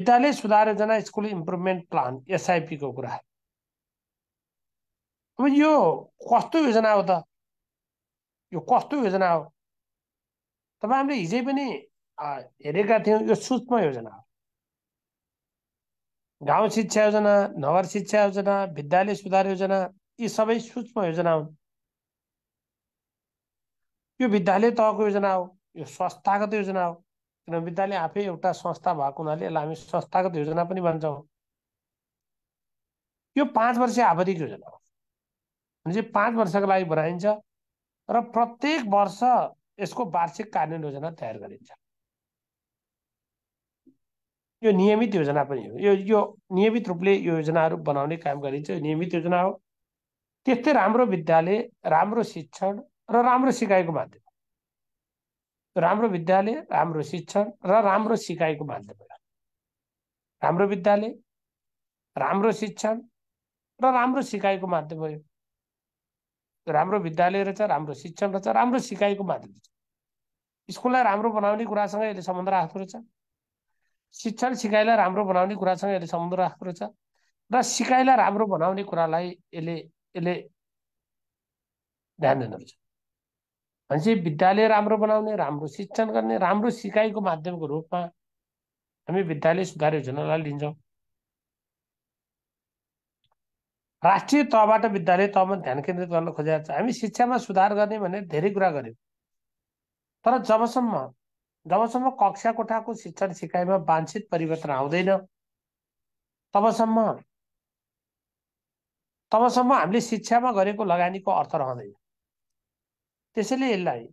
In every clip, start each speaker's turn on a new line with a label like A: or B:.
A: विद्यालय सुधार योजना स्कुल इम्प्रुभमेन्ट प्लान एसआइपीको कुरा अब यो कस्तो योजना हो त यो कस्तो योजना हो तपाईँ हामीले हिजै पनि हेरेका थियौँ यो सूक्ष्म योजना हो गाउँ शिक्षा योजना नगर शिक्षा योजना विद्यालय सुधार योजना यी सबै सूक्ष्म योजना हुन् यो विद्यालय तहको योजना हो यो संस्थागत योजना हो किन विद्यालय आफै एउटा संस्था भएको हुनाले यसलाई हामी संस्थागत योजना पनि भन्छौँ यो पाँच वर्ष आवधिक योजना हो भने चाहिँ पाँच वर्षको लागि बनाइन्छ र प्रत्येक वर्ष यसको वार्षिक कार्यान्वयन योजना तयार गरिन्छ यो नियमित योजना पनि हो यो यो नियमित रूपले यो योजनाहरू बनाउने काम गरिन्छ यो नियमित योजना हो त्यस्तै राम्रो विद्यालय राम्रो शिक्षण र राम्रो सिकाइको माध्यम राम्रो विद्यालय राम्रो शिक्षण र राम्रो सिकाइको माध्यमबाट राम्रो विद्यालय राम्रो शिक्षण र राम्रो सिकाइको माध्यम भयो राम्रो विद्यालय रहेछ राम्रो शिक्षण रहेछ राम्रो सिकाइको माध्यम रहेछ स्कुललाई राम्रो बनाउने कुरासँग यसले सम्बन्ध राख्दो रहेछ शिक्षण सिकाइलाई राम्रो बनाउने कुरासँग यसले सम्बन्ध राख्दो रहेछ र सिकाइलाई राम्रो बनाउने कुरालाई यसले यसले ध्यान दिँदो रहेछ भनेपछि विद्यालय राम्रो बनाउने राम्रो शिक्षण गर्ने राम्रो सिकाइको माध्यमको रूपमा हामी विद्यालय सुधार योजनालाई लिन्छौँ राष्ट्रिय तहबाट विद्यालय तहमा ध्यान केन्द्रित गर्न खोजिरहेको छ हामी शिक्षामा सुधार गर्ने भनेर धेरै कुरा गऱ्यौँ तर जबसम्म जबसम्म कक्षा कोठाको शिक्षण सिकाइमा वाञ्छित परिवर्तन आउँदैन तबसम्म तबसम्म हामीले शिक्षामा गरेको लगानीको अर्थ रहँदैन त्यसैले यसलाई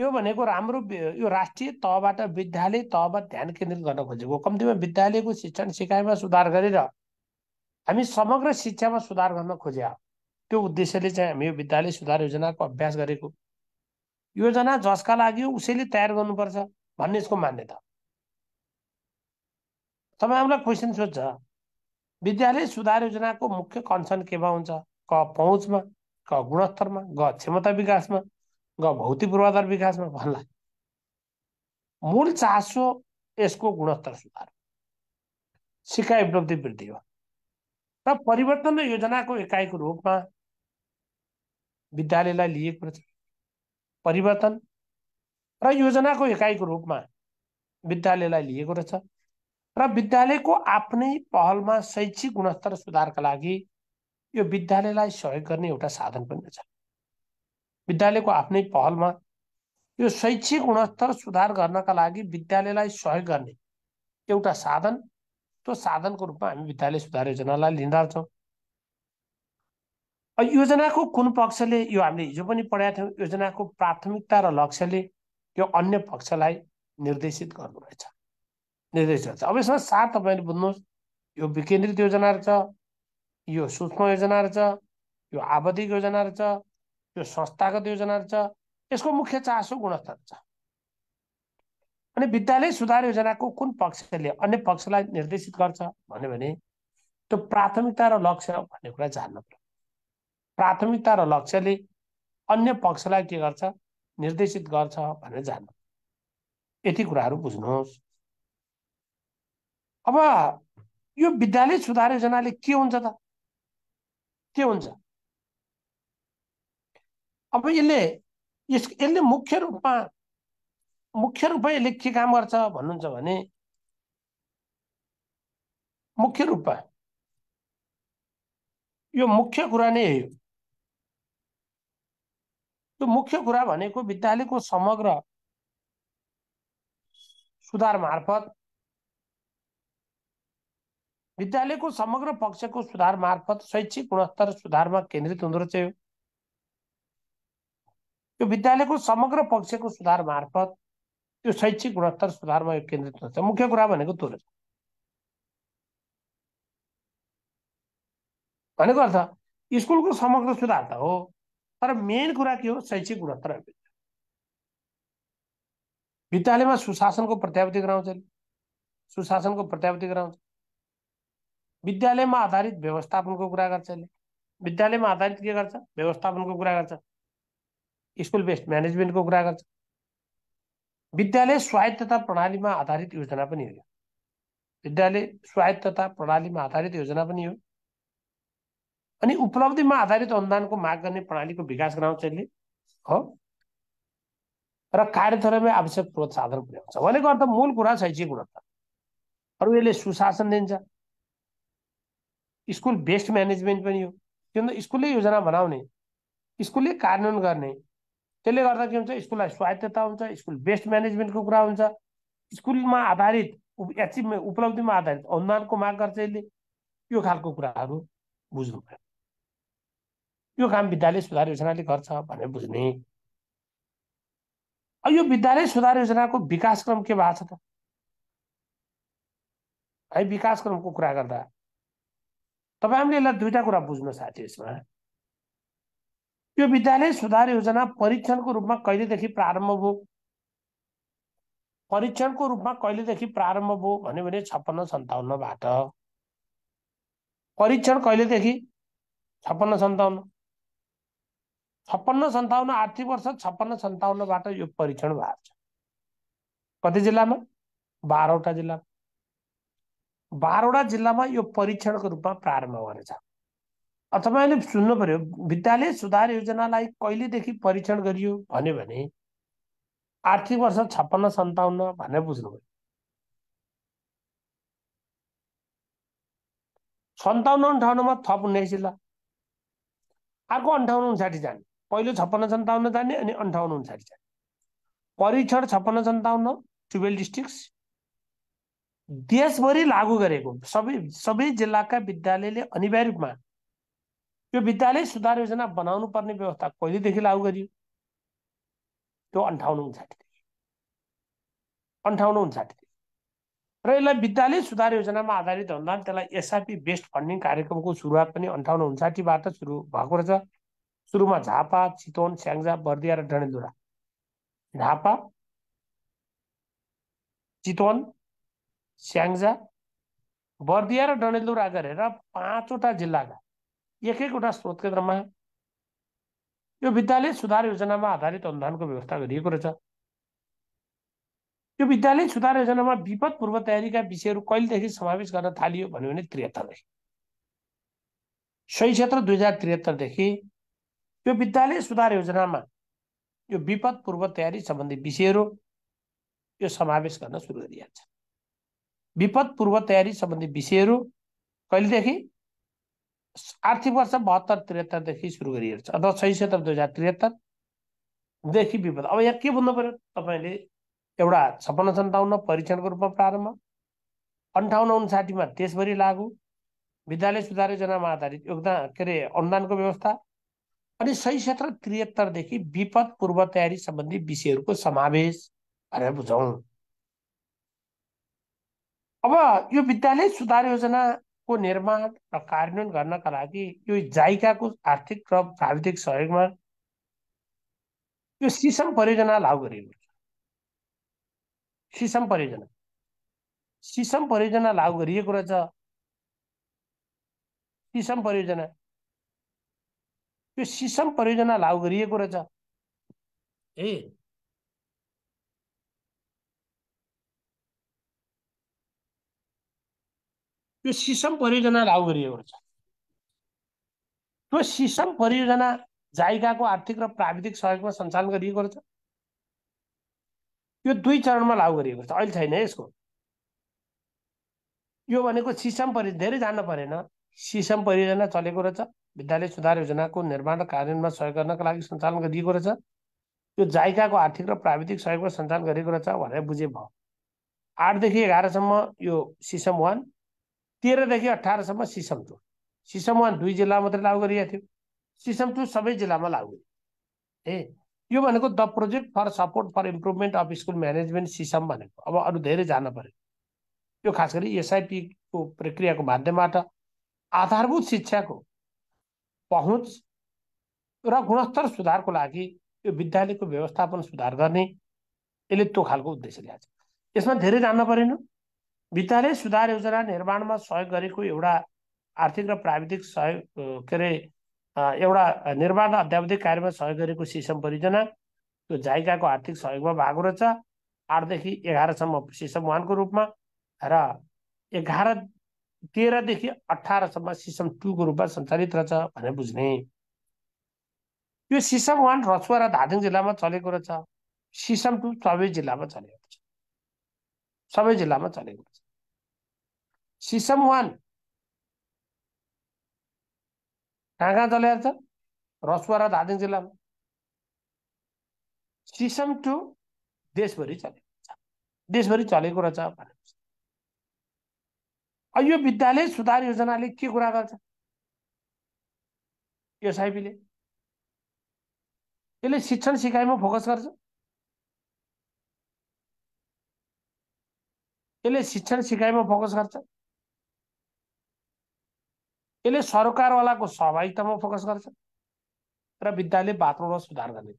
A: यो भनेको राम्रो यो राष्ट्रिय तहबाट विद्यालय तहमा ध्यान केन्द्रित गर्न खोजेको कम्तीमा विद्यालयको शिक्षण सिकाइमा सुधार गरेर हामी समग्र शिक्षामा सुधार गर्न खोजे त्यो उद्देश्यले चाहिँ हामी यो विद्यालय सुधार योजनाको अभ्यास गरेको योजना जसका लागि उसैले तयार गर्नुपर्छ भन्ने यसको मान्यता तपाईँ हामीलाई क्वेसन सोध्छ विद्यालय सुधार योजनाको मुख्य कन्सर्न केमा हुन्छ क पहुँचमा क गुणस्तरमा ग क्षमता विकासमा ग भौतिक पूर्वाधार विकासमा भन्ला मूल चासो यसको गुणस्तर सुधार सिकाइ उपलब्धि वृद्धि हो र परिवर्तन र योजनाको एकाइको रूपमा विद्यालयलाई लिएको रहेछ परिवर्तन र योजनाको एकाइको रूपमा विद्यालयलाई लिएको रहेछ र विद्यालयको आफ्नै पहलमा शैक्षिक गुणस्तर सुधारका लागि यो विद्यालयलाई सहयोग गर्ने एउटा साधन पनि छ विद्यालयको आफ्नै पहलमा यो शैक्षिक गुणस्तर सुधार गर्नका लागि विद्यालयलाई सहयोग गर्ने एउटा साधन त्यो साधनको रूपमा हामी विद्यालय सुधार योजनालाई लिँदैछौँ योजनाको कुन पक्षले यो हामीले हिजो पनि पढाएको थियौँ योजनाको प्राथमिकता र लक्ष्यले यो अन्य पक्षलाई निर्देशित गर्नु रहेछ निर्देशित गर्छ अब यसमा साथ तपाईँले बुझ्नुहोस् यो विकेन्द्रित योजना रहेछ यो सूक्ष्म योजना रहेछ यो आवधिक योजना रहेछ यो संस्थागत योजना रहेछ यसको मुख्य चासो गुणस्तर छ अनि विद्यालय सुधार योजनाको कुन पक्षले अन्य पक्षलाई निर्देशित गर्छ भन्यो भने त्यो प्राथमिकता र लक्ष्य भन्ने कुरा जान्नु पर्यो प्राथमिकता र लक्ष्यले अन्य पक्षलाई के गर्छ निर्देशित गर्छ भनेर जान्नु यति कुराहरू बुझ्नुहोस् अब यो विद्यालय सुधार योजनाले के हुन्छ त त्यो हुन्छ अब यसले यस यसले मुख्य रूपमा मुख्य रूपमा यसले के काम गर्छ भन्नुहुन्छ भने मुख्य रूपमा यो मुख्य कुरा नै हो यो मुख्य कुरा भनेको विद्यालयको समग्र सुधार मार्फत विद्यालयको समग्र पक्षको सुधार मार्फत शैक्षिक गुणस्तर सुधारमा केन्द्रित हुँदो रहेछ यो विद्यालयको समग्र पक्षको सुधार मार्फत त्यो शैक्षिक गुणस्तर सुधारमा यो केन्द्रित हुन्छ मुख्य कुरा भनेको त्यो रहेछ भनेको अर्थ स्कुलको समग्र सुधार त हो तर मेन कुरा के हो शैक्षिक गुणस्तर विद्यालयमा सुशासनको प्रत्यावृत्ति गराउँछ सुशासनको प्रत्यावृत्ति गराउँछ विद्यालयमा आधारित व्यवस्थापनको कुरा गर्छ यसले विद्यालयमा आधारित के गर्छ व्यवस्थापनको कुरा गर्छ स्कुल बेस्ड म्यानेजमेन्टको कुरा गर्छ विद्यालय स्वायत्तता प्रणालीमा आधारित योजना पनि हो विद्यालय स्वायत्तता प्रणालीमा आधारित योजना पनि हो अनि उपलब्धिमा आधारित अनुदानको माग गर्ने प्रणालीको विकास गराउँछ यसले हो र कार्यथलमै आवश्यक प्रोत्साहन पुर्याउँछ भनेको अर्थ मूल कुरा शैक्षिक गुणत्ता अरू यसले सुशासन दिन्छ स्कुल बेस्ट म्यानेजमेन्ट पनि हो किनभने स्कुलले योजना बनाउने स्कुलले कार्यान्वयन गर्ने त्यसले गर्दा के हुन्छ स्कुललाई स्वायत्तता हुन्छ स्कुल बेस्ट म्यानेजमेन्टको कुरा हुन्छ स्कुलमा आधारित एचिभमेन्ट उपलब्धिमा आधारित अनुदानको माग गर्छ यसले यो खालको कुराहरू बुझ्नु पर्यो यो काम विद्यालय सुधार योजनाले गर्छ भनेर बुझ्ने यो विद्यालय सुधार योजनाको विकासक्रम के भएको छ त है विकासक्रमको कुरा गर्दा तपाईँ हामीले यसलाई दुईवटा कुरा बुझ्नु साथी यसमा यो विद्यालय सुधार योजना परीक्षणको रूपमा कहिलेदेखि प्रारम्भ भयो परीक्षणको रूपमा कहिलेदेखि प्रारम्भ भयो भन्यो भने छप्पन्न सन्ताउन्नबाट परीक्षण कहिलेदेखि छप्पन्न सन्ताउन्न छप्पन्न सन्ताउन्न आर्थिक वर्ष छप्पन्न सन्ताउन्नबाट यो परीक्षण भएको छ कति जिल्लामा बाह्रवटा जिल्लामा बाह्रवटा जिल्लामा यो परीक्षणको रूपमा प्रारम्भ गरेछ तपाईँले सुन्नु पर्यो विद्यालय सुधार योजनालाई कहिलेदेखि परीक्षण गरियो भन्यो भने आर्थिक वर्ष छप्पन्न सन्ताउन्न भनेर बुझ्नु पर्यो सन्ताउन्न अन्ठाउन्नमा थप उन्नाइस जिल्ला अर्को अन्ठाउन्न उन्साठी जाने पहिलो छप्पन्न सन्ताउन्न जाने अनि अन्ठाउन्न उन्साठी जाने परीक्षण छप्पन्न सन्ताउन्न टुवेल्भ डिस्ट्रिक्ट देशभरि लागू गरेको सबै सबै जिल्लाका विद्यालयले अनिवार्य रूपमा त्यो विद्यालय सुधार योजना बनाउनु पर्ने व्यवस्था कहिलेदेखि लागू गरियो त्यो अन्ठाउन्न उन्साठीदेखि अन्ठाउन्न उन्साठीदेखि र यसलाई विद्यालय सुधार योजनामा आधारित हुँदा त्यसलाई एसआइपी बेस्ट फन्डिङ कार्यक्रमको सुरुवात पनि अन्ठाउन्न उन्साठीबाट सुरु भएको रहेछ सुरुमा झापा चितवन स्याङ्जा बर्दिया र डणेलधुरा झापा चितवन स्याङ्जा बर्दिया र डनेलधुरा गरेर पाँचवटा जिल्लाका एक एकवटा स्रोत केन्द्रमा यो विद्यालय सुधार योजनामा आधारित अनुदानको व्यवस्था गरिएको रहेछ यो विद्यालय सुधार योजनामा विपद पूर्व तयारीका विषयहरू कहिलेदेखि समावेश गर्न थालियो भन्यो भने त्रिहत्तरदेखि सही क्षेत्र दुई हजार त्रिहत्तरदेखि यो विद्यालय सुधार योजनामा यो विपद पूर्व तयारी सम्बन्धी विषयहरू यो समावेश गर्न सुरु गरिहाल्छ विपद पूर्व तयारी सम्बन्धी विषयहरू कहिलेदेखि आर्थिक वर्ष बहत्तर त्रिहत्तरदेखि सुरु गरिएको छ अथवा सही सत्र दुई हजार त्रिहत्तरदेखि विपद अब यहाँ के बुझ्नु पर्यो तपाईँले एउटा छप्पन्न सन्ताउन्न परीक्षणको रूपमा प्रारम्भ अन्ठाउन्न उन्साठीमा देशभरि लागु विद्यालय सुधार योजनामा आधारित योगदान के अरे अनुदानको व्यवस्था अनि सही क्षेत्र त्रिहत्तरदेखि विपद पूर्व तयारी सम्बन्धी विषयहरूको समावेश भनेर बुझौँ अब यो विद्यालय सुधार योजनाको निर्माण र कार्यान्वयन गर्नका लागि यो जाइकाको आर्थिक र प्राविधिक सहयोगमा यो सिसम परियोजना लागू गरिएको छ सिसम परियोजना सिसम परियोजना लागू गरिएको रहेछ सिसम परियोजना यो सिसम परियोजना लागू गरिएको रहेछ ए त्यो सिसम परियोजना लागु गरिएको छ त्यो सिसम परियोजना जाइकाको आर्थिक र प्राविधिक सहयोगमा सञ्चालन गरिएको रहेछ यो दुई चरणमा लागु गरिएको छ अहिले छैन यसको यो भनेको सिसम परि धेरै जान्न परेन सिसम परियोजना चलेको रहेछ विद्यालय सुधार योजनाको निर्माण र कार्यान्वयनमा सहयोग गर्नका लागि सञ्चालन गरिएको रहेछ यो जाइकाको आर्थिक र प्राविधिक सहयोगमा सञ्चालन गरिएको रहेछ भनेर बुझे भयो आठदेखि एघारसम्म यो सिसम वान तेह्रदेखि अठारसम्म सिसम टू सिसम वान दुई जिल्लामा मात्रै लागू गरिएको थियो सिसम टू सबै जिल्लामा लागू ए यो भनेको the project for support for improvement of school management SISM भनेको अब अरू धेरै जान पर्यो यो खास गरी एसआइपीको प्रक्रियाको माध्यमबाट आधारभूत शिक्षाको पहुँच र गुणस्तर सुधारको लागि यो विद्यालयको व्यवस्थापन सुधार गर्ने यसले त्यो खालको उद्देश्य ल्याएको छ यसमा धेरै जान्न परेन वित्तले सुधार योजना निर्माणमा सहयोग गरेको एउटा आर्थिक र प्राविधिक सहयोग के अरे एउटा निर्माण र अध्यावधिक कार्यमा सहयोग गरेको सिसम परियोजना यो जाइकाको आर्थिक सहयोगमा भएको रहेछ आठदेखि एघारसम्म सिसम वानको रूपमा र एघार तेह्रदेखि अठारसम्म सिसम टूको रूपमा सञ्चालित रहेछ भनेर बुझ्ने यो सिसम वान रसुवा र धादिङ जिल्लामा चलेको रहेछ सिसम टू चौबिस जिल्लामा चलेको रहेछ सबै जिल्लामा चलेको छ सिसम वान कहाँ कहाँ चलिरहेको छ रसुवा र धादिङ जिल्लामा सिसम टू देशभरि चलेको छ देशभरि चलेको रहेछ भनेपछि यो विद्यालय सुधार योजनाले के कुरा गर्छ एसआइपीले यसले शिक्षण सिकाइमा फोकस गर्छ यसले शिक्षण सिकाइमा फोकस गर्छ यसले सरकारवालाको सहभागितामा फोकस गर्छ र विद्यालय वातावरणमा सुधार गर्ने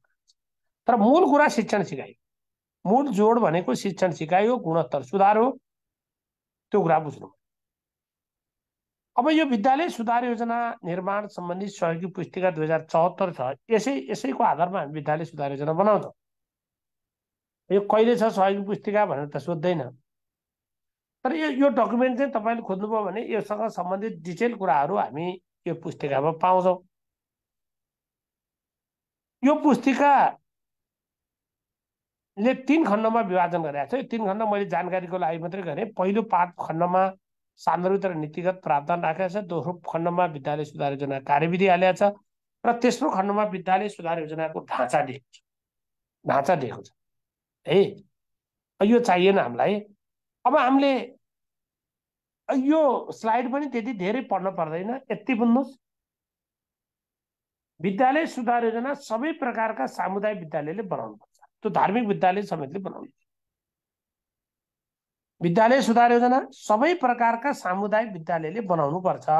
A: तर मूल कुरा शिक्षण सिकाइ मूल जोड भनेको शिक्षण सिकाइ हो गुणस्तर सुधार हो त्यो कुरा बुझ्नु अब यो विद्यालय सुधार योजना निर्माण सम्बन्धी सहयोगी पुस्तिका दुई हजार चौहत्तर छ यसै यसैको आधारमा हामी विद्यालय सुधार योजना बनाउँछौँ यो कहिले छ सहयोगी पुस्तिका भनेर त सोध्दैन तर यो यो डकुमेन्ट चाहिँ तपाईँले खोज्नुभयो भने योसँग सम्बन्धित डिटेल कुराहरू हामी यो पुस्तिकामा पाउँछौँ यो पुस्तिकाले तिन खण्डमा विभाजन गरेको छ यो तिन खण्ड मैले जानकारीको लागि मात्रै गरेँ पहिलो पाठ खण्डमा सान्दर्भिक र नीतिगत प्रावधान राखेको छ दोस्रो खण्डमा विद्यालय सुधार योजना कार्यविधि हालेको छ र तेस्रो खण्डमा विद्यालय सुधार योजनाको ढाँचा दिएको छ ढाँचा दिएको छ है यो चाहिएन हामीलाई अब हामीले यो स्लाइड पनि त्यति धेरै पढ्न पर्दैन यति बुझ्नुहोस् विद्यालय सुधार योजना सबै प्रकारका सामुदायिक विद्यालयले बनाउनु पर्छ त्यो धार्मिक विद्यालय समेतले बनाउनु विद्यालय सुधार योजना सबै प्रकारका सामुदायिक विद्यालयले बनाउनु पर्छ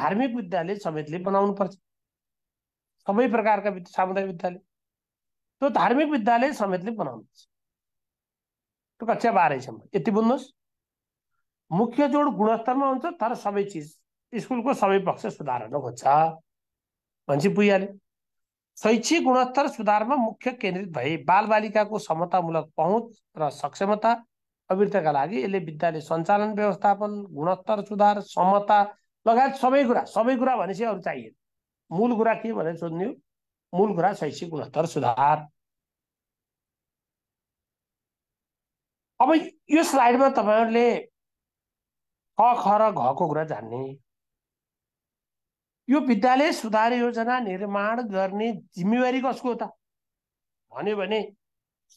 A: धार्मिक विद्यालय समेतले बनाउनु पर्छ सबै प्रकारका सामुदायिक विद्यालय त्यो धार्मिक विद्यालय समेतले बनाउनु पर्छ त्यो कक्षा बाह्रैसम्म यति बुझ्नुहोस् मुख्य जोड गुणस्तरमा हुन्छ तर सबै चिज स्कुलको सबै पक्ष सुधार खोज्छ भन्छ पुगिहाल्यो शैक्षिक गुणस्तर सुधारमा मुख्य केन्द्रित भए बालबालिकाको समतामूलक पहुँच र सक्षमता अभिवृद्धिका लागि यसले विद्यालय सञ्चालन व्यवस्थापन गुणस्तर सुधार समता लगायत सबै कुरा सबै कुरा भनेपछि अरू चाहिएन मूल कुरा के भनेर सोध्ने मूल कुरा शैक्षिक गुणस्तर सुधार अब यो स्लाइडमा तपाईँहरूले ख ख र घको कुरा जान्ने यो विद्यालय सुधार योजना निर्माण गर्ने जिम्मेवारी कसको त भन्यो भने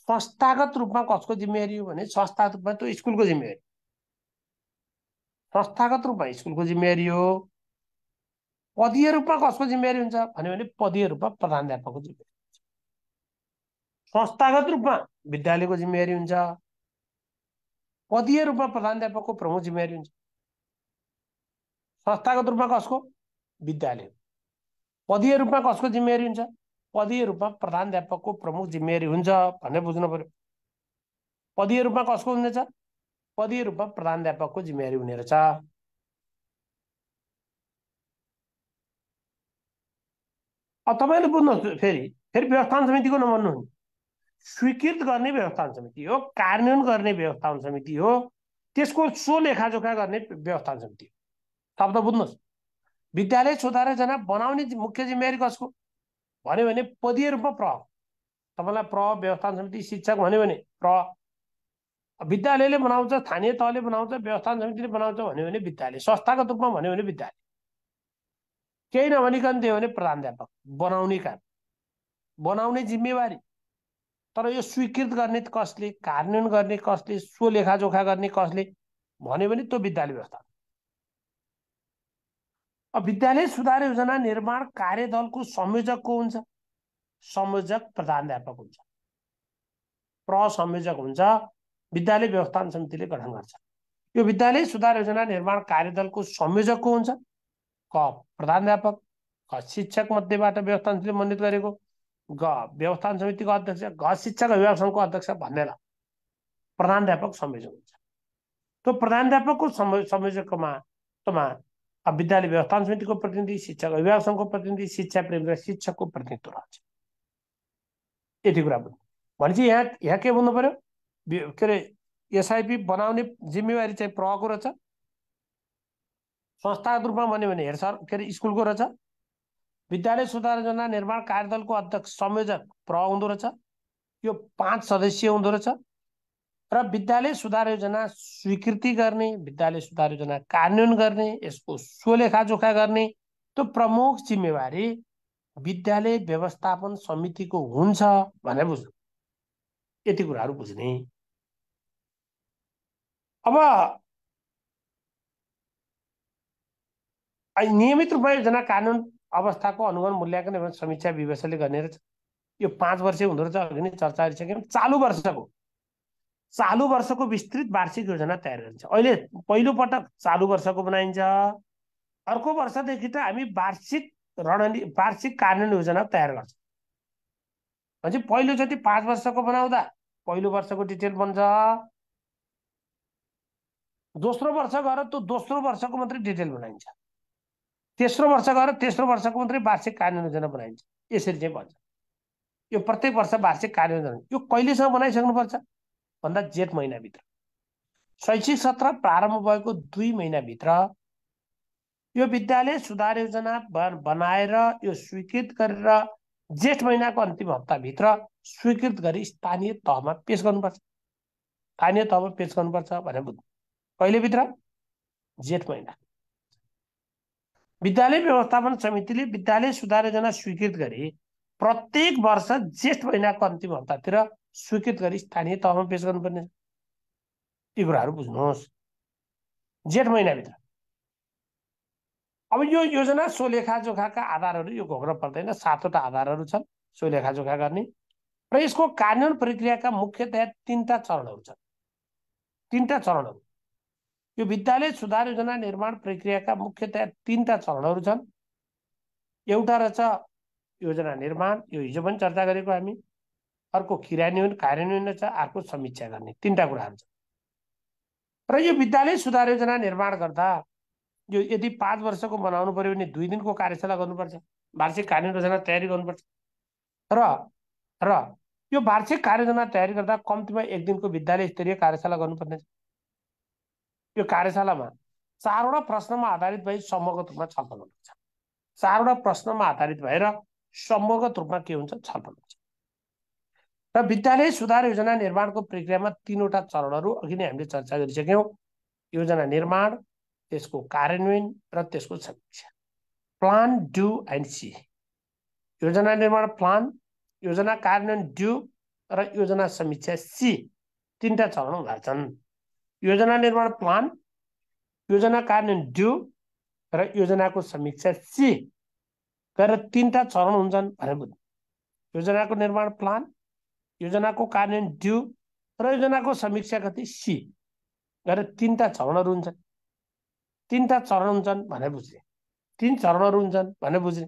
A: संस्थागत रूपमा कसको जिम्मेवारी हो भने संस्थागत रूपमा त्यो स्कुलको जिम्मेवारी संस्थागत रूपमा स्कुलको जिम्मेवारी हो पदीय रूपमा कसको जिम्मेवारी हुन्छ भन्यो भने पदीय रूपमा प्रधानको जिम्मेवारी हुन्छ संस्थागत रूपमा विद्यालयको जिम्मेवारी हुन्छ पदीय रूपमा प्रधानको प्रमुख जिम्मेवारी हुन्छ संस्थागत रूपमा कसको विद्यालय पदीय रूपमा कसको जिम्मेवारी हुन्छ पदीय रूपमा प्रधानको प्रमुख जिम्मेवारी हुन्छ भनेर बुझ्नु पर्यो पदीय रूपमा कसको हुनेछ पदीय रूपमा प्रधानको जिम्मेवारी हुने रहेछ तपाईँले बुझ्नुहोस् फेरि फेरि व्यवस्थान समितिको नभन्नुहुन्छ स्वीकृत गर्ने व्यवस्थापन समिति हो कार्यान्वयन गर्ने व्यवस्थापन समिति हो त्यसको सो लेखाजोखा गर्ने व्यवस्थापन समिति हो शब्द बुझ्नुहोस् विद्यालय सुधार योजना बनाउने मुख्य जिम्मेवारी कसको भन्यो भने पदीय रूपमा प्र तपाईँलाई प्र व्यवस्थापन समिति शिक्षक भन्यो भने प्र विद्यालयले बनाउँछ स्थानीय तहले बनाउँछ व्यवस्थापन समितिले बनाउँछ भन्यो भने विद्यालय संस्थागत रूपमा भन्यो भने विद्यालय केही नभनिकन थियो भने प्रधान बनाउने काम बनाउने जिम्मेवारी तर यो स्वीकृत गर्ने कसले कार्यान्वयन गर्ने कसले सो लेखाजोखा गर्ने कसले भन्यो भने त्यो विद्यालय व्यवस्था अब विद्यालय सुधार योजना निर्माण कार्यदलको संयोजक को हुन्छ संयोजक प्रधानध्यापक हुन्छ प्रसंयोजक हुन्छ विद्यालय व्यवस्थापन समितिले गठन गर्छ यो विद्यालय सुधार योजना निर्माण कार्यदलको संयोजक को हुन्छ क प्रधानध्यापक क शिक्षक मध्येबाट व्यवस्थापन समितिले मनित गरेको व्यवस्थापन समितिको अध्यक्ष घ शिक्षाको अभिभावक सङ्घको अध्यक्ष भनेर प्रधानध्यापक संयोजक हुन्छ त्यो प्रधानध्यापकको संयोजकमा विद्यालय व्यवस्थापन समितिको प्रतिनिधि शिक्षक अभिभावक सङ्घको प्रतिनिधि शिक्षा प्रेमी र शिक्षकको प्रतिनिधित्व रहन्छ यति कुरा बुझ्नु भनेपछि यहाँ यहाँ के बुझ्नु पर्यो के अरे एसआइपी बनाउने जिम्मेवारी चाहिँ प्रहको रहेछ संस्थागत रूपमा भन्यो भने हेर्छ के अरे स्कुलको रहेछ विद्यालय सुधार योजना निर्माण कार्यदलको अध्यक्ष संयोजक प्र हुँदो रहेछ यो पाँच सदस्यीय हुँदो रहेछ र विद्यालय सुधार योजना स्वीकृति गर्ने विद्यालय सुधार योजना कार्यान्वयन गर्ने यसको स्वलेखाजोखा गर्ने त्यो प्रमुख जिम्मेवारी विद्यालय व्यवस्थापन समितिको हुन्छ भनेर बुझ्नु यति कुराहरू बुझ्ने अब नियमित रूपमा योजना कानुन अवस्थाको अनुमान मूल्याङ्कन एवं समीक्षा विवेशले गर्ने रहेछ यो पाँच वर्ष हुँदो रहेछ अघि नै चर्चा गरिसक्यौँ चालु वर्षको चालु वर्षको विस्तृत वार्षिक योजना तयार गरिन्छ अहिले पहिलोपटक चालु वर्षको बनाइन्छ अर्को वर्षदेखि त हामी वार्षिक रणनीति वार्षिक कार्यान्वयन योजना तयार गर्छ भनेपछि पहिलोचोटि पाँच वर्षको बनाउँदा पहिलो वर्षको डिटेल बन्छ दोस्रो वर्ष गएर त्यो दोस्रो वर्षको मात्रै डिटेल बनाइन्छ तेस्रो वर्ष गएर तेस्रो वर्षको मात्रै वार्षिक कार्ययोजना बनाइन्छ यसरी चाहिँ भन्छ यो प्रत्येक वर्ष वार्षिक कार्ययोजना यो कहिलेसम्म बनाइसक्नुपर्छ भन्दा जेठ महिनाभित्र शैक्षिक सत्र प्रारम्भ भएको दुई महिनाभित्र यो विद्यालय सुधार योजना बनाएर यो स्वीकृत गरेर जेठ महिनाको अन्तिम हप्ताभित्र स्वीकृत गरी स्थानीय तहमा पेस गर्नुपर्छ स्थानीय तहमा पेस गर्नुपर्छ भनेर बुझ्नु कहिलेभित्र जेठ महिना विद्यालय व्यवस्थापन समितिले विद्यालय सुधार योजना स्वीकृत गरी प्रत्येक वर्ष जेठ महिनाको अन्तिम हप्तातिर स्वीकृत गरी स्थानीय तहमा पेस गर्नुपर्ने ती कुराहरू बुझ्नुहोस् जेठ महिनाभित्र अब यो योजना सोलेखाजोखाका आधारहरू यो घोक्न पर्दैन सातवटा आधारहरू छन् सोलेखाजोखा गर्ने र यसको कार्यान्वयन प्रक्रियाका मुख्यतया तिनवटा चरणहरू छन् तिनवटा चरणहरू यो विद्यालय सुधार योजना निर्माण प्रक्रियाका मुख्यतया तिनवटा चरणहरू छन् एउटा रहेछ योजना निर्माण यो हिजो पनि चर्चा गरेको हामी अर्को क्रियान्वयन कार्यान्वयन रहेछ अर्को समीक्षा गर्ने तिनवटा कुराहरू छ र यो विद्यालय सुधार योजना निर्माण गर्दा यो यदि पाँच वर्षको बनाउनु पऱ्यो भने दुई दिनको कार्यशाला गर्नुपर्छ वार्षिक कार्ययोजना तयारी गर्नुपर्छ र र यो वार्षिक कार्ययोजना तयारी गर्दा कम्तीमा एक दिनको विद्यालय स्तरीय कार्यशाला गर्नुपर्नेछ यो कार्यशालामा चारवटा प्रश्नमा आधारित भई समूहगत रूपमा छलफल हुनुहुन्छ चारवटा प्रश्नमा आधारित भएर समूहगत रूपमा के हुन्छ छलफल हुन्छ र विद्यालय सुधार योजना निर्माणको प्रक्रियामा तिनवटा चरणहरू अघि नै हामीले चर्चा गरिसक्यौँ योजना निर्माण त्यसको कार्यान्वयन र त्यसको समीक्षा प्लान डु एन्ड सी योजना निर्माण प्लान योजना कार्यान्वयन ड्यु र योजना समीक्षा सी तिनवटा चरण हुँदछन् योजना निर्माण प्लान योजना कार्यान्वयन ड्यू र योजनाको समीक्षा सी गरेर तिनवटा चरण हुन्छन् भनेर बुझ्नु योजनाको निर्माण प्लान योजनाको कार्यान्वयन ड्यू र योजनाको समीक्षा कति सी गरेर तिनवटा चरणहरू हुन्छन् तिनवटा चरण हुन्छन् भने बुझ्ने तिन चरणहरू हुन्छन् भने बुझ्ने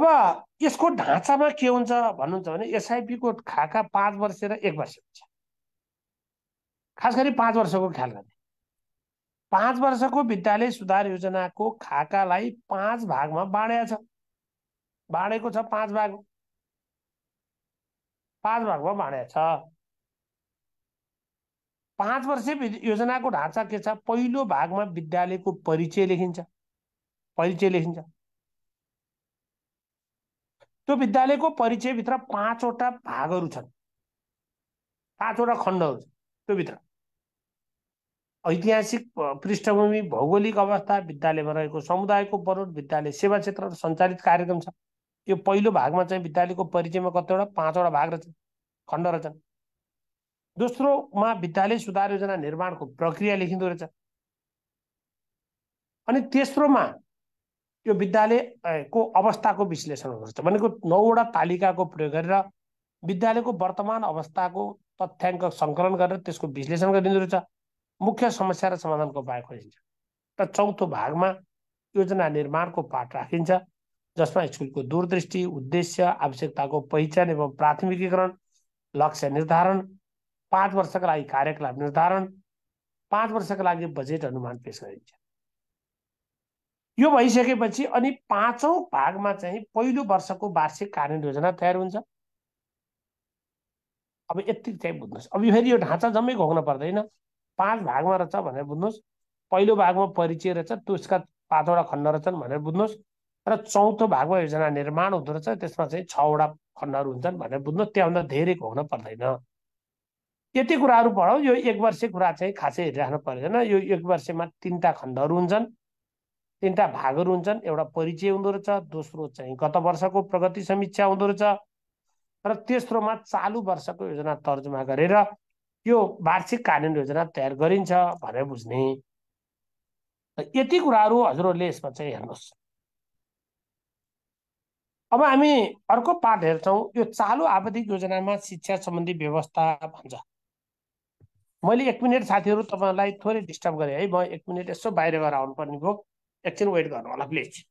A: अब यसको ढाँचामा के हुन्छ भन्नुहुन्छ भने एसआइपीको खाका पाँच वर्ष र एक वर्ष हुन्छ खास गरी पाँच वर्षको ख्याल गर्ने पाँच वर्षको विद्यालय सुधार योजनाको खाकालाई पाँच भागमा बाँडेको छ बाँडेको छ पाँच भाग पाँच भागमा बाँडेको छ पाँच वर्ष योजनाको ढाँचा के छ पहिलो भागमा विद्यालयको परिचय लेखिन्छ परिचय लेखिन्छ त्यो विद्यालयको परिचयभित्र पाँचवटा भागहरू छन् पाँचवटा खण्डहरू छन् त्योभित्र ऐतिहासिक पृष्ठभूमि भौगोलिक अवस्था विद्यालयमा रहेको समुदायको बरोड विद्यालय सेवा क्षेत्र सञ्चालित कार्यक्रम छ यो पहिलो भागमा चाहिँ विद्यालयको परिचयमा कतिवटा पाँचवटा भाग रहेछन् खण्ड रहेछन् दोस्रोमा विद्यालय सुधार योजना निर्माणको प्रक्रिया लेखिँदो रहेछ अनि तेस्रोमा यो विद्यालयको अवस्थाको विश्लेषण हुँदो रहेछ भनेको नौवटा तालिकाको प्रयोग गरेर विद्यालयको वर्तमान अवस्थाको तथ्याङ्क सङ्कलन गरेर त्यसको विश्लेषण गरिदिँदो रहेछ मुख्य समस्या र समाधानको उपाय खोजिन्छ र चौथो भागमा योजना निर्माणको पाठ राखिन्छ जसमा स्कुलको दूरदृष्टि उद्देश्य आवश्यकताको पहिचान एवं प्राथमिकीकरण लक्ष्य निर्धारण पाँच वर्षका लागि कार्यकलाप निर्धारण पाँच वर्षका लागि बजेट अनुमान पेश गरिन्छ यो भइसकेपछि अनि पाँचौँ भागमा चाहिँ पहिलो वर्षको वार्षिक कार्य योजना तयार हुन्छ अब यति चाहिँ बुझ्नुहोस् अब फेरि यो ढाँचा जम्मै घोक्न पर्दैन पाँच भागमा रहेछ भनेर बुझ्नुहोस् पहिलो भागमा परिचय रहेछ त्यसका पाँचवटा खण्ड रहेछन् भनेर बुझ्नुहोस् र चौथो भागमा योजना निर्माण हुँदो रहेछ त्यसमा चाहिँ छवटा खण्डहरू हुन्छन् भनेर बुझ्नुहोस् त्यहाँभन्दा धेरै हुन पर्दैन यति कुराहरू पढौँ यो एक वर्ष कुरा चाहिँ खासै हेरिराख्नु पर्दैन यो एक वर्षमा तिनवटा खण्डहरू हुन्छन् तिनवटा भागहरू हुन्छन् एउटा परिचय हुँदो रहेछ दोस्रो चाहिँ गत वर्षको प्रगति समीक्षा हुँदो रहेछ र तेस्रोमा चालु वर्षको योजना तर्जुमा गरेर यो वार्षिक कार्यान्वयन योजना तयार गरिन्छ भनेर बुझ्ने यति कुराहरू हजुरहरूले यसमा चाहिँ हेर्नुहोस् अब हामी अर्को पाठ हेर्छौँ यो चालु आवधिक योजनामा शिक्षा सम्बन्धी व्यवस्था भन्छ मैले एक मिनट साथीहरू तपाईँलाई थोरै डिस्टर्ब गरेँ है म एक मिनट यसो बाहिर गएर आउनुपर्ने भयो एकछिन वेट गर्नु होला प्लिज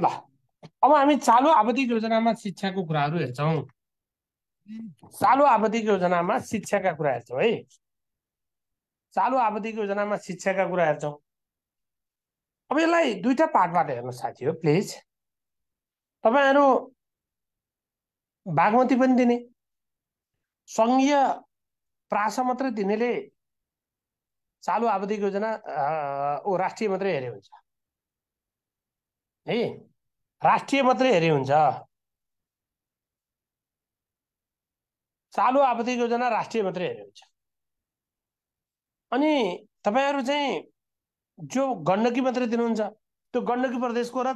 A: ल अब हामी चालु आवधिक योजनामा शिक्षाको कुराहरू हेर्छौँ चालु आवधिक योजनामा शिक्षाका कुरा हेर्छौँ है चालु आवधिक योजनामा शिक्षाका कुरा हेर्छौँ अब यसलाई दुईवटा पार्टबाट हेर्नु साथी हो प्लिज तपाईँहरू बागमती पनि दिने सङ्घीय प्रास मात्रै दिनेले चालु आवधिक योजना ऊ राष्ट्रिय मात्रै हेरे हुन्छ है राष्ट्रिय मात्रै हेरे हुन्छ चालु आपत्ति योजना राष्ट्रिय मात्रै हेरे हुन्छ अनि तपाईँहरू चाहिँ जो गण्डकी मात्रै दिनुहुन्छ त्यो गण्डकी प्रदेशको र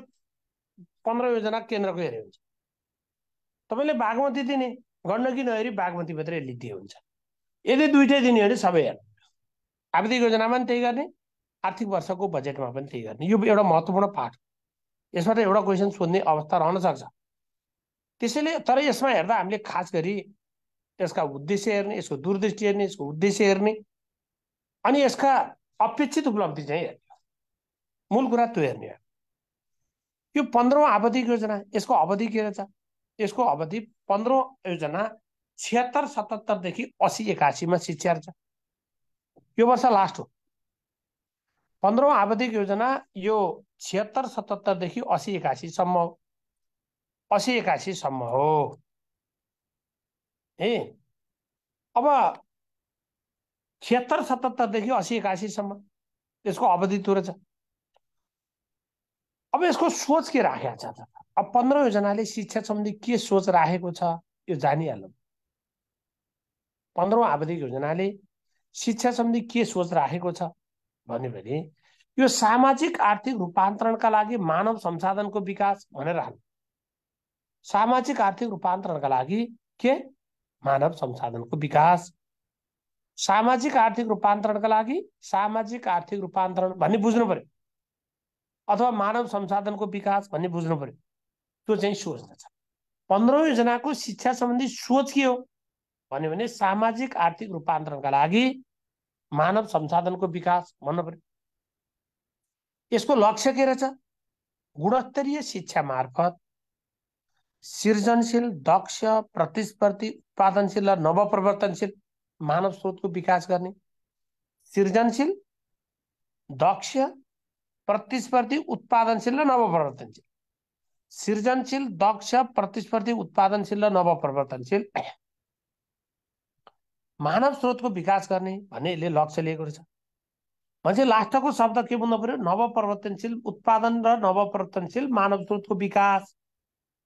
A: पन्ध्र योजना केन्द्रको हेरे हुन्छ तपाईँले बागमती दिने गण्डकी नहेरी बागमती मात्रै लिदिए हुन्छ यदि दुइटै दिने हो भने सबै हेर्नु आपत्ति योजनामा पनि त्यही गर्ने आर्थिक वर्षको बजेटमा पनि त्यही गर्ने यो एउटा महत्त्वपूर्ण पाठ हो यसबाट एउटा क्वेसन सोध्ने अवस्था रहन सक्छ त्यसैले तर यसमा हेर्दा हामीले खास गरी यसका उद्देश्य हेर्ने यसको दूरदृष्टि हेर्ने यसको उद्देश्य हेर्ने अनि यसका अपेक्षित उपलब्धि चाहिँ हेर्ने मूल कुरा त्यो हेर्ने हो यो पन्ध्रौँ आवधिक योजना यसको अवधि के रहेछ यसको अवधि पन्ध्रौँ योजना छिहत्तर सतहत्तरदेखि असी एकासीमा शिक्षा छ यो वर्ष लास्ट हो पन्ध्रौँ आवधिक योजना यो छिहत्तर सतहत्तरदेखि असी एकासीसम्म असी एकासीसम्म हो ए अब छिहत्तर सतहत्तरदेखि असी एकासीसम्म यसको अवधि तुर छ अब यसको सोच के राखेको छ त अब पन्ध्र योजनाले शिक्षा सम्बन्धी के सोच राखेको छ यो जानिहालौँ पन्ध्रौँ आवधिक योजनाले शिक्षा सम्बन्धी के सोच राखेको छ भन्यो भने यो सामाजिक आर्थिक रूपान्तरणका लागि मानव संसाधनको विकास भनेर हाल्नु सामाजिक आर्थिक रूपान्तरणका लागि के मानव संसाधनको विकास सामाजिक आर्थिक रूपान्तरणका लागि सामाजिक आर्थिक रूपान्तरण भन्ने बुझ्नु पर्यो अथवा मानव संसाधनको विकास भन्ने बुझ्नु पर्यो त्यो चाहिँ सोच्दछ पन्ध्रौँ योजनाको शिक्षा सम्बन्धी सोच के हो भन्यो भने सामाजिक आर्थिक रूपान्तरणका लागि मानव संसाधनको विकास भन्नु पर्यो यसको लक्ष्य के रहेछ गुणस्तरीय शिक्षा मार्फत सृजनशील दक्ष प्रतिस्पर्धी उत्पादनशील र नवप्रवर्तनशील मानव स्रोतको विकास गर्ने सृजनशील दक्ष प्रतिस्पर्धी उत्पादनशील र नवप्रवर्तनशील सृजनशील दक्ष प्रतिस्पर्धी उत्पादनशील र नवप्रवर्तनशील मानव स्रोतको विकास गर्ने भन्ने यसले लक्ष्य लिएको रहेछ भनेपछि लास्टको शब्द के बुझ्नु पर्यो नवप्रवर्तनशील उत्पादन र नवप्रवर्तनशील मानव स्रोतको विकास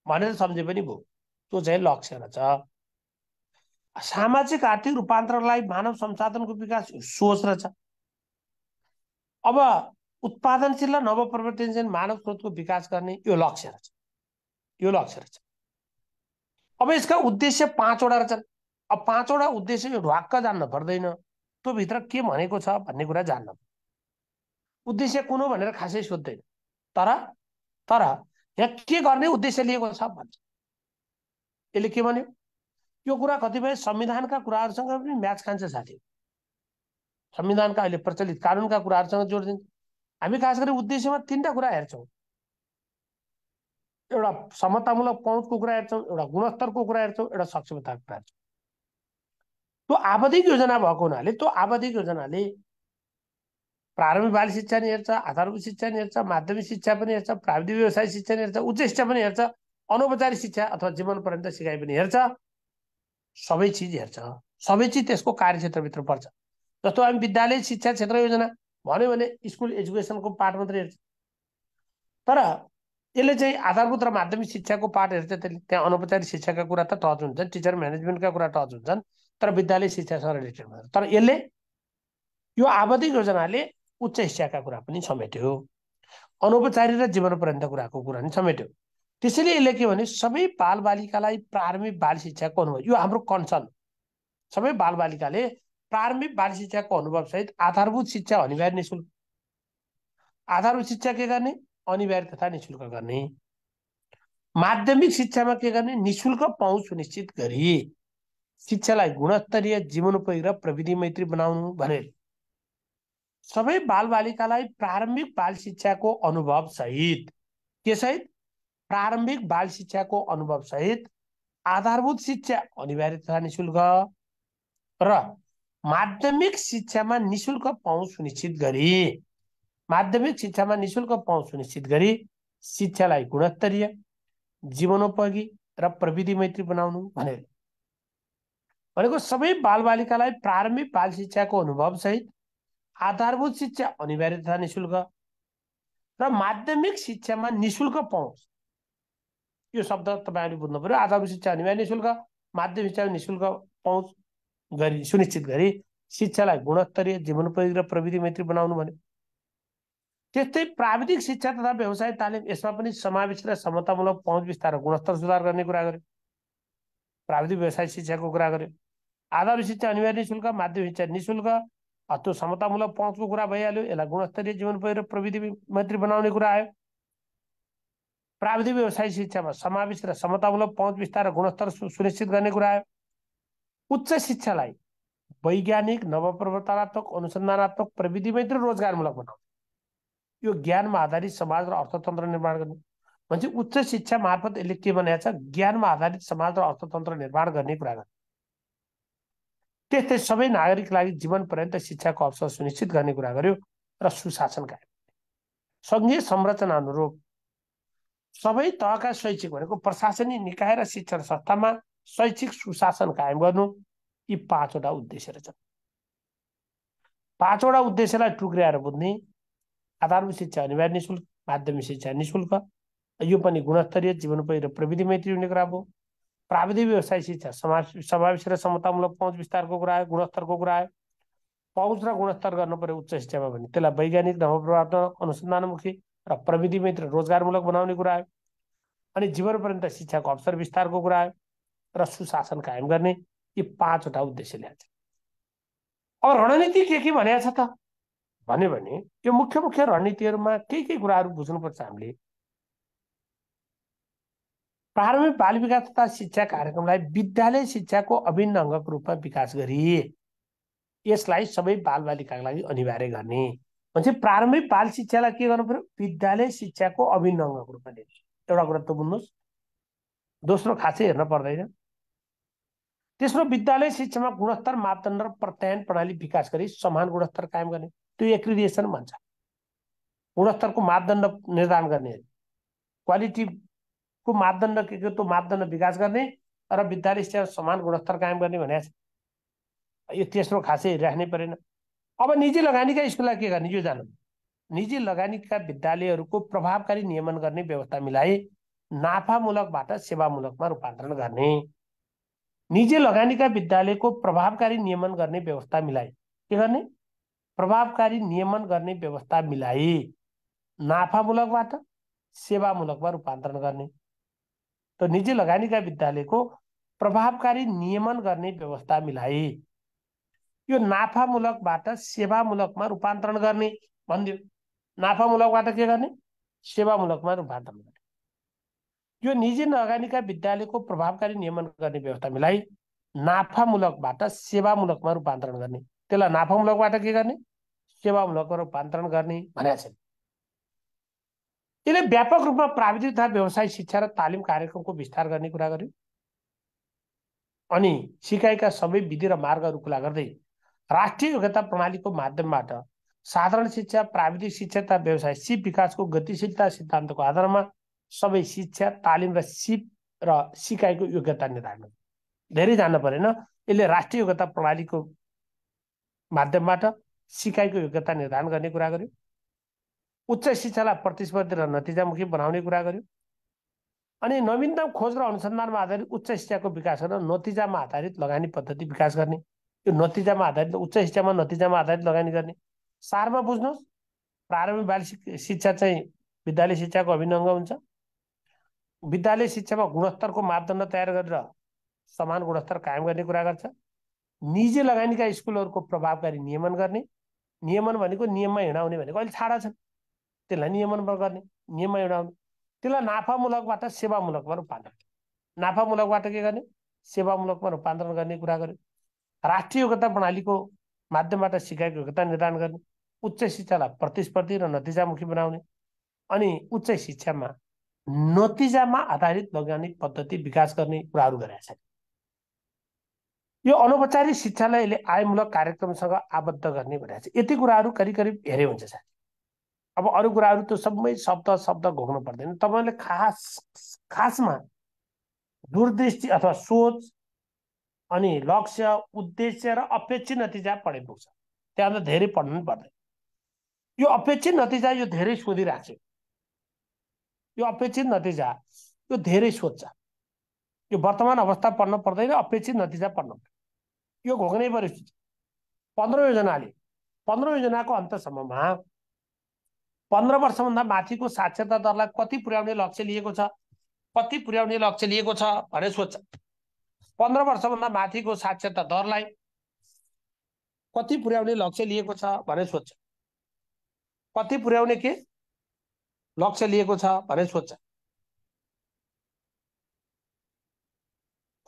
A: भनेर सम्झे पनि भयो त्यो चाहिँ लक्ष्य रहेछ सामाजिक आर्थिक रूपान्तरणलाई मानव संसाधनको विकास सोच रहेछ अब उत्पादनशील र नवप्रवर्तनशील मानव स्रोतको विकास गर्ने यो लक्ष्य रहेछ यो लक्ष्य रहेछ अब यसका उद्देश्य पाँचवटा रहेछन् अब पाँचवटा उद्देश्य यो ढ्वाक्क जान्न पर्दैन त्यो भित्र के भनेको छ भन्ने कुरा जान्न उद्देश्य कुन हो भनेर खासै सोध्दैन तर तर यहाँ के गर्ने उद्देश्य लिएको छ भन्छ यसले के भन्यो यो कुरा कतिपय संविधानका कुराहरूसँग पनि म्याच खान्छ साथी संविधानका अहिले प्रचलित कानुनका कुराहरूसँग जोडिदिन्छ हामी खास गरी उद्देश्यमा तिनवटा कुरा हेर्छौँ एउटा समतामूलक पहुँचको कुरा हेर्छौँ एउटा गुणस्तरको कुरा हेर्छौँ एउटा सक्षमताको कुरा हेर्छौँ त्यो आवधिक योजना भएको हुनाले त्यो आवधिक योजनाले प्रारम्भिक बाल शिक्षा नि हेर्छ आधारभूत शिक्षा नि हेर्छ माध्यमिक शिक्षा पनि हेर्छ प्राविधिक व्यवसाय शिक्षा नि हेर्छ उच्च शिक्षा पनि हेर्छ अनौपचारिक शिक्षा अथवा जीवन पर्यन्त सिकाइ पनि हेर्छ सबै चिज हेर्छ सबै चिज त्यसको कार्यक्षेत्रभित्र पर्छ जस्तो हामी विद्यालय शिक्षा क्षेत्र योजना भन्यो भने स्कुल एजुकेसनको पार्ट मात्रै हेर्छ तर यसले चाहिँ आधारभूत र माध्यमिक शिक्षाको पार्ट हेर्छ त्यसले त्यहाँ अनौपचारिक शिक्षाका कुरा त टच हुन्छन् टिचर म्यानेजमेन्टका कुरा टच हुन्छन् तर विद्यालय शिक्षासँग रिलेटेड भएर तर यसले यो आवधिक योजनाले उच्च शिक्षाका कुरा पनि समेट्यो अनौपचारिक र जीवन पर्यन्त कुराको कुरा पनि समेट्यो त्यसैले यसले के भने सबै बालबालिकालाई प्रारम्भिक बाल शिक्षाको अनुभव यो हाम्रो कन्सर्न सबै बालबालिकाले प्रारम्भिक बाल शिक्षाको अनुभवसहित आधारभूत शिक्षा अनिवार्य निशुल्क आधारभूत शिक्षा के गर्ने अनिवार्य तथा नि गर्ने माध्यमिक शिक्षामा के गर्ने निशुल्क पहुँच सुनिश्चित गरी शिक्षालाई गुणस्तरीय जीवनोपयोगी र प्रविधि मैत्री बनाउनु भने सबै बालबालिकालाई प्रारम्भिक बाल शिक्षाको अनुभव सहित के सहित प्रारम्भिक बाल शिक्षाको अनुभव सहित आधारभूत शिक्षा अनिवार्य तथा निशुल्क र माध्यमिक शिक्षामा निशुल्क पाउँ सुनिश्चित गरी माध्यमिक शिक्षामा निशुल्क पाउँ सुनिश्चित गरी शिक्षालाई गुणस्तरीय जीवनोपयोगी र प्रविधि मैत्री बनाउनु भनेर भनेको सबै बालबालिकालाई प्रारम्भिक बाल शिक्षाको अनुभव सहित आधारभूत शिक्षा अनिवार्य तथा निशुल्क र माध्यमिक शिक्षामा निशुल्क पाओस् यो शब्द तपाईँहरूले बुझ्नु पऱ्यो आधारभूत शिक्षा अनिवार्य निशुल्क माध्यमिक शिक्षामा निशुल्क पाउँछ गरी सुनिश्चित गरी शिक्षालाई गुणस्तरीय जीवन जीवनोपयोगी र प्रविधि मैत्री बनाउनु भन्यो त्यस्तै प्राविधिक शिक्षा तथा व्यवसाय तालिम यसमा पनि समावेश र समतामूलक पहुँच विस्तार गुणस्तर सुधार गर्ने कुरा गर्यो प्राविधिक व्यवसाय शिक्षाको कुरा गर्यो आधार शिक्षा अनिवार्य शुल्क माध्यमिक शिक्षा निशुल्क त्यो समतामूलक पहुँचको कुरा भइहाल्यो यसलाई गुणस्तरीय जीवन पहिरो प्रविधि मैत्री बनाउने कुरा आयो प्राविधिक व्यवसायिक शिक्षामा समावेश र समतामूलक पहुँच विस्तार र गुणस्तर सुनिश्चित गर्ने कुरा आयो उच्च शिक्षालाई वैज्ञानिक नवप्रवर्तनात्मक अनुसन्धानात्मक प्रविधि मैत्री रोजगारमूलक बनाउने यो ज्ञानमा आधारित समाज र अर्थतन्त्र निर्माण गर्ने भन्छ उच्च शिक्षा मार्फत यसले के बनाएको छ ज्ञानमा आधारित समाज र अर्थतन्त्र निर्माण गर्ने कुरा गर्ने त्यस्तै सबै नागरिक लागि जीवन पर्यन्त शिक्षाको अवसर सुनिश्चित गर्ने कुरा गर्यो र सुशासन कायम सङ्घीय संरचना अनुरूप सबै तहका शैक्षिक भनेको प्रशासनिक निकाय र शिक्षण संस्थामा शैक्षिक सुशासन कायम गर्नु यी पाँचवटा उद्देश्य रहेछ पाँचवटा उद्देश्यलाई टुक्र्याएर बुझ्ने आधारभूत शिक्षा अनिवार्य निशुल्क माध्यमिक शिक्षा निशुल्क यो पनि गुणस्तरीय जीवन र प्रविधि मैत्री हुने कुरा भयो प्राविधिक व्यवसाय शिक्षा समाज समावेश र समतामूलक पहुँच विस्तारको कुरा आयो गुणस्तरको कुरा आयो पहुँच र गुणस्तर गर्नु पर्यो उच्च शिक्षामा भने त्यसलाई वैज्ञानिक धर्मप्रभात्मक अनुसन्धानमुखी र प्रविधि मित्र रोजगारमूलक बनाउने कुरा आयो अनि जीवन शिक्षाको अवसर विस्तारको कुरा आयो र सुशासन कायम गर्ने यी पाँचवटा उद्देश्य ल्याएको छ अब रणनीति के के भनेको छ त भन्यो भने यो मुख्य मुख्य रणनीतिहरूमा के के कुराहरू बुझ्नुपर्छ हामीले प्रारम्भिक बाल विकास तथा शिक्षा कार्यक्रमलाई विद्यालय शिक्षाको अभिन्न अङ्गको रूपमा विकास गरी यसलाई सबै बालबालिकाको लागि अनिवार्य गर्ने भनेपछि प्रारम्भिक बाल शिक्षालाई के गर्नु पर्यो विद्यालय शिक्षाको अभिन्न अङ्गको रूपमा लिने एउटा कुरा त बुझ्नुहोस् दोस्रो खासै हेर्न पर्दैन तेस्रो विद्यालय शिक्षामा गुणस्तर मापदण्ड र प्रत्यायन प्रणाली विकास गरी समान गुणस्तर कायम गर्ने त्यो एक्रिडिएसन भन्छ गुणस्तरको मापदण्ड निर्धारण गर्ने क्वालिटी को मापदण्ड के के त्यो मापदण्ड विकास गर्ने र विद्यालय शिक्षा समान गुणस्तर कायम गर्ने भनेको छ यो तेस्रो खासै राख्नै परेन अब निजी लगानीका स्कुललाई के गर्ने यो जानु निजी लगानीका विद्यालयहरूको प्रभावकारी नियमन गर्ने व्यवस्था मिलाए नाफामूलकबाट सेवामूलकमा रूपान्तरण गर्ने निजी लगानीका विद्यालयको प्रभावकारी नियमन गर्ने व्यवस्था मिलाए के गर्ने प्रभावकारी नियमन गर्ने व्यवस्था मिलाए नाफामूलकबाट सेवामूलकमा रूपान्तरण गर्ने त निजी लगानीका विद्यालयको प्रभावकारी नियमन गर्ने व्यवस्था मिलाए यो नाफामूलकबाट सेवामूलकमा रूपान्तरण गर्ने भनिदियो नाफामूलकबाट के गर्ने सेवामूलकमा रूपान्तरण गर्ने यो निजी लगानीका विद्यालयको प्रभावकारी नियमन गर्ने व्यवस्था मिलाई नाफामूलकबाट सेवामूलकमा रूपान्तरण गर्ने त्यसलाई नाफामूलकबाट के गर्ने सेवामूलकमा रूपान्तरण गर्ने भनेका छन् यसले व्यापक रूपमा प्राविधिक तथा व्यवसाय शिक्षा र तालिम कार्यक्रमको विस्तार गर्ने कुरा गर्यो अनि सिकाइका सबै विधि र मार्गहरू खुला गर्दै राष्ट्रिय योग्यता प्रणालीको माध्यमबाट साधारण शिक्षा प्राविधिक शिक्षा तथा व्यवसाय सिप विकासको गतिशीलता सिद्धान्तको आधारमा सबै शिक्षा तालिम र सिप र सिकाइको योग्यता निर्धारण धेरै जान्न परेन यसले राष्ट्रिय योग्यता प्रणालीको माध्यमबाट सिकाइको योग्यता निर्धारण गर्ने कुरा गर्यो उच्च शिक्षालाई प्रतिस्पर्धी र नतिजामुखी बनाउने कुरा गर्यो अनि नवीनतम खोज र अनुसन्धानमा आधारित उच्च शिक्षाको विकास गर्न नतिजामा आधारित लगानी पद्धति विकास गर्ने यो नतिजामा आधारित उच्च शिक्षामा नतिजामा आधारित लगानी गर्ने सारमा बुझ्नुहोस् प्रारम्भिक बाल शिक्षा चाहिँ विद्यालय शिक्षाको अभिनङ्ग हुन्छ विद्यालय शिक्षामा गुणस्तरको मापदण्ड तयार गरेर समान गुणस्तर कायम गर्ने कुरा गर्छ निजी लगानीका स्कुलहरूको प्रभावकारी नियमन गर्ने नियमन भनेको नियममा हिँडाउने भनेको अहिले छाडा छन् त्यसलाई नियमन गर्ने नियममा एउटा त्यसलाई नाफामूलकबाट सेवामूलकमा रूपान्तरण नाफामूलकबाट के गर्ने सेवामूलकमा रूपान्तरण गर्ने कुरा गर्यो राष्ट्रिय योग्यता प्रणालीको माध्यमबाट सिकाइको योग्यता निर्धारण गर्ने उच्च शिक्षालाई प्रतिस्पर्धी र नतिजामुखी बनाउने अनि उच्च शिक्षामा नतिजामा आधारित वैज्ञानिक पद्धति विकास गर्ने कुराहरू गरेका छन् यो अनौपचारिक शिक्षालाई यसले आयमूलक कार्यक्रमसँग आबद्ध गर्ने भनेको छ यति कुराहरू करिब करिब हेरे हुन्छ साथी अब अरू कुराहरू त्यो सबै शब्द शब्द घोक्नु पर्दैन तपाईँले खास खासमा दूरदृष्टि अथवा सोच अनि लक्ष्य उद्देश्य र अपेक्षित नतिजा पढे पुग्छ त्यहाँ त धेरै पढ्नु पनि पर्दैन यो अपेक्षित नतिजा यो धेरै सोधिरहेको यो अपेक्षित नतिजा यो धेरै सोध्छ यो वर्तमान अवस्था पढ्न पर्दैन अपेक्षित नतिजा पढ्न पर्दैन यो घोक्नै पऱ्यो पन्ध्र योजनाले पन्ध्र योजनाको अन्तसम्ममा पन्ध्र वर्षभन्दा माथिको साक्षरता दरलाई कति पुर्याउने लक्ष्य लिएको छ कति पुर्याउने लक्ष्य लिएको छ भनेर सोध्छ पन्ध्र वर्षभन्दा माथिको साक्षरता दरलाई कति पुर्याउने लक्ष्य लिएको छ भनेर सोध्छ कति पुर्याउने के लक्ष्य लिएको छ भनेर सोध्छ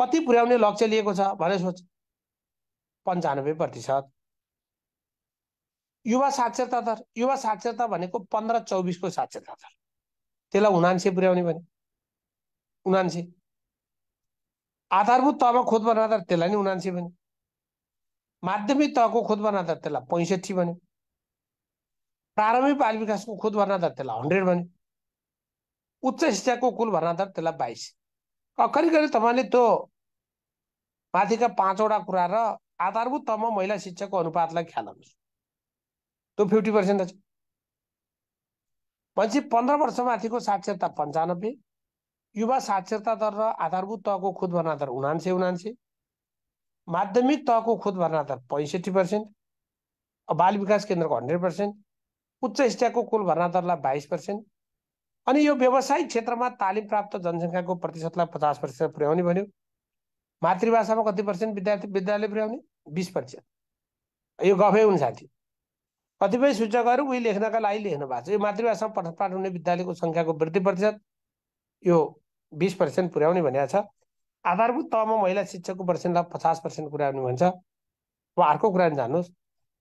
A: कति पुर्याउने लक्ष्य लिएको छ भनेर सोध्छ पन्चानब्बे प्रतिशत युवा साक्षरता दर युवा साक्षरता भनेको पन्ध्र चौबिसको साक्षरता दर त्यसलाई उनान्से पुर्याउने भने उनान्से आधारभूत तहमा खोज दर त्यसलाई नि उनान्से भन्यो माध्यमिक तहको खोज दर त्यसलाई पैँसठी भन्यो प्रारम्भिक बाल विकासको खोज दर त्यसलाई हन्ड्रेड भन्यो उच्च शिक्षाको कुल दर त्यसलाई बाइस करिब करिब तपाईँले त्यो माथिका पाँचवटा कुरा र आधारभूत तहमा महिला शिक्षाको अनुपातलाई ख्याल गर्नुहोस् त्यो फिफ्टी पर्सेन्ट छ भनेपछि पन्ध्र वर्षमाथिको साक्षरता पन्चानब्बे युवा साक्षरता दर र आधारभूत तहको खुद भर्ना दर उनान्से उनान्से माध्यमिक तहको खुद भर्ना दर पैँसठी पर्सेन्ट बाल विकास केन्द्रको हन्ड्रेड पर्सेन्ट उच्च शिक्षाको कुल भर्ना दरलाई बाइस पर्सेन्ट अनि यो व्यवसायिक क्षेत्रमा तालिम प्राप्त जनसङ्ख्याको प्रतिशतलाई पचास प्रतिशत पुर्याउने भन्यो मातृभाषामा कति पर्सेन्ट विद्यार्थी विद्यालय पुर्याउने बिस पर्सेन्ट यो गफै हुन् साथी कतिपय सूचकहरू उही लेख्नका लागि लेख्नु भएको छ यो मातृभाषामा पठ पाठ हुने विद्यालयको सङ्ख्याको वृद्धि प्रतिशत यो बिस पर्सेन्ट पुर्याउने भनेको छ आधारभूत तहमा महिला शिक्षकको पर्सेन्टलाई पचास पर्सेन्ट पुर्याउने भन्छ अब अर्को कुरा जान्नुहोस्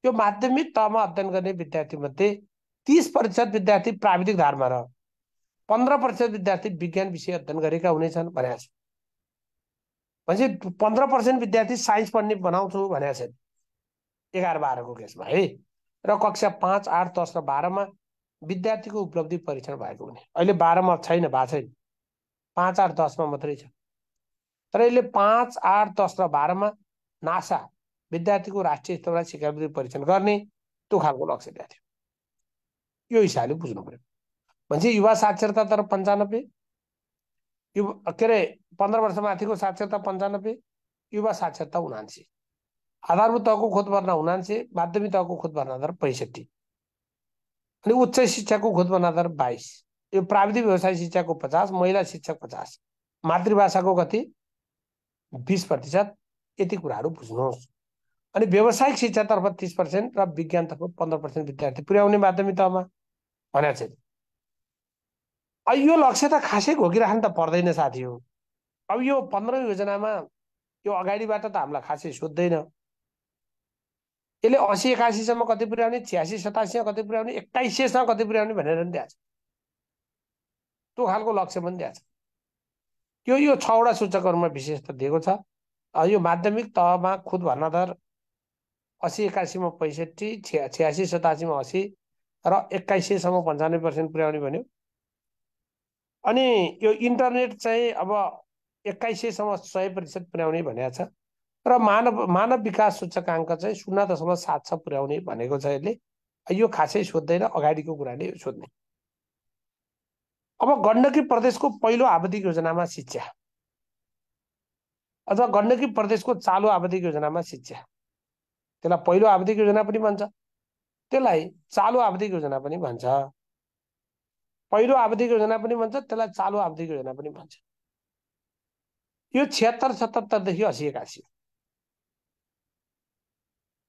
A: यो माध्यमिक तहमा अध्ययन गर्ने विद्यार्थीमध्ये तिस प्रतिशत विद्यार्थी प्राविधिक धारमा र पन्ध्र प्रतिशत विद्यार्थी विज्ञान विषय अध्ययन गरेका हुनेछन् भनेको छ भनेपछि पन्ध्र पर्सेन्ट विद्यार्थी साइन्स पढ्ने बनाउँछु भनेको छ एघार बाह्रको केसमा है र कक्षा पाँच आठ दस र बाह्रमा विद्यार्थीको उपलब्धि परीक्षण भएको हुने अहिले बाह्रमा छैन भएको छैन पाँच आठ दसमा मात्रै छ तर यसले पाँच आठ दस र बाह्रमा नासा विद्यार्थीको राष्ट्रिय स्तरमा शिक्षावृत्ति परीक्षण गर्ने त्यो खालको लक्ष्य ल्याएको थियो यो हिसाबले बुझ्नु पऱ्यो भनेपछि युवा साक्षरता तर पन्चानब्बे युवा के अरे पन्ध्र वर्ष माथिको साक्षरता पन्चानब्बे युवा साक्षरता उनासी आधारभूत तहको खोज भर्ना उनान्से माध्यमिक तहको खोज भर्ना आधार पैँसठी अनि उच्च शिक्षाको खोज भर्ना आधार बाइस यो प्राविधिक व्यवसाय शिक्षाको पचास महिला शिक्षक पचास मातृभाषाको कति बिस प्रतिशत यति कुराहरू बुझ्नुहोस् अनि व्यावसायिक शिक्षातर्फ तिस पर्सेन्ट र विज्ञानतर्फ पन्ध्र पर्सेन्ट विद्यार्थी पुर्याउने माध्यमिक तहमा भनेको छ यो लक्ष्य त खासै घोकिराख्नु त पर्दैन साथी हो अब यो पन्ध्रौँ योजनामा यो अगाडिबाट त हामीलाई खासै सोध्दैन यसले असी एकासीसम्म कति पुर्याउने छ्यासी सतासीमा कति पुर्याउने एक्काइस सयसम्म कति पुर्याउने भनेर पनि दिएको छ त्यो खालको लक्ष्य पनि दिएको छ त्यो यो छवटा सूचकहरूमा विशेष त दिएको छ यो माध्यमिक तहमा खुद भन्नाधर असी एकासीमा पैँसठी छ्या छ्यासी सतासीमा असी र एक्काइस सयसम्म पन्चानब्बे पर्सेन्ट पुर्याउने भन्यो अनि यो इन्टरनेट चाहिँ अब एक्काइस सयसम्म सय प्रतिशत पुर्याउने भनेको छ र मानव मानव विकास सूचकाङ्क चाहिँ शून्य दशमलव सात छ पुर्याउने भनेको छ यसले यो खासै सोध्दैन अगाडिको कुराले सोध्ने अब गण्डकी प्रदेशको पहिलो आवधिक योजनामा शिक्षा अथवा गण्डकी प्रदेशको चालु आवधिक योजनामा शिक्षा त्यसलाई पहिलो आवधिक योजना पनि भन्छ त्यसलाई चालु आवधिक योजना पनि भन्छ पहिलो आवधिक योजना पनि भन्छ त्यसलाई चालु आवधिक योजना पनि भन्छ यो छिहत्तर सतहत्तरदेखि असी एकासी हो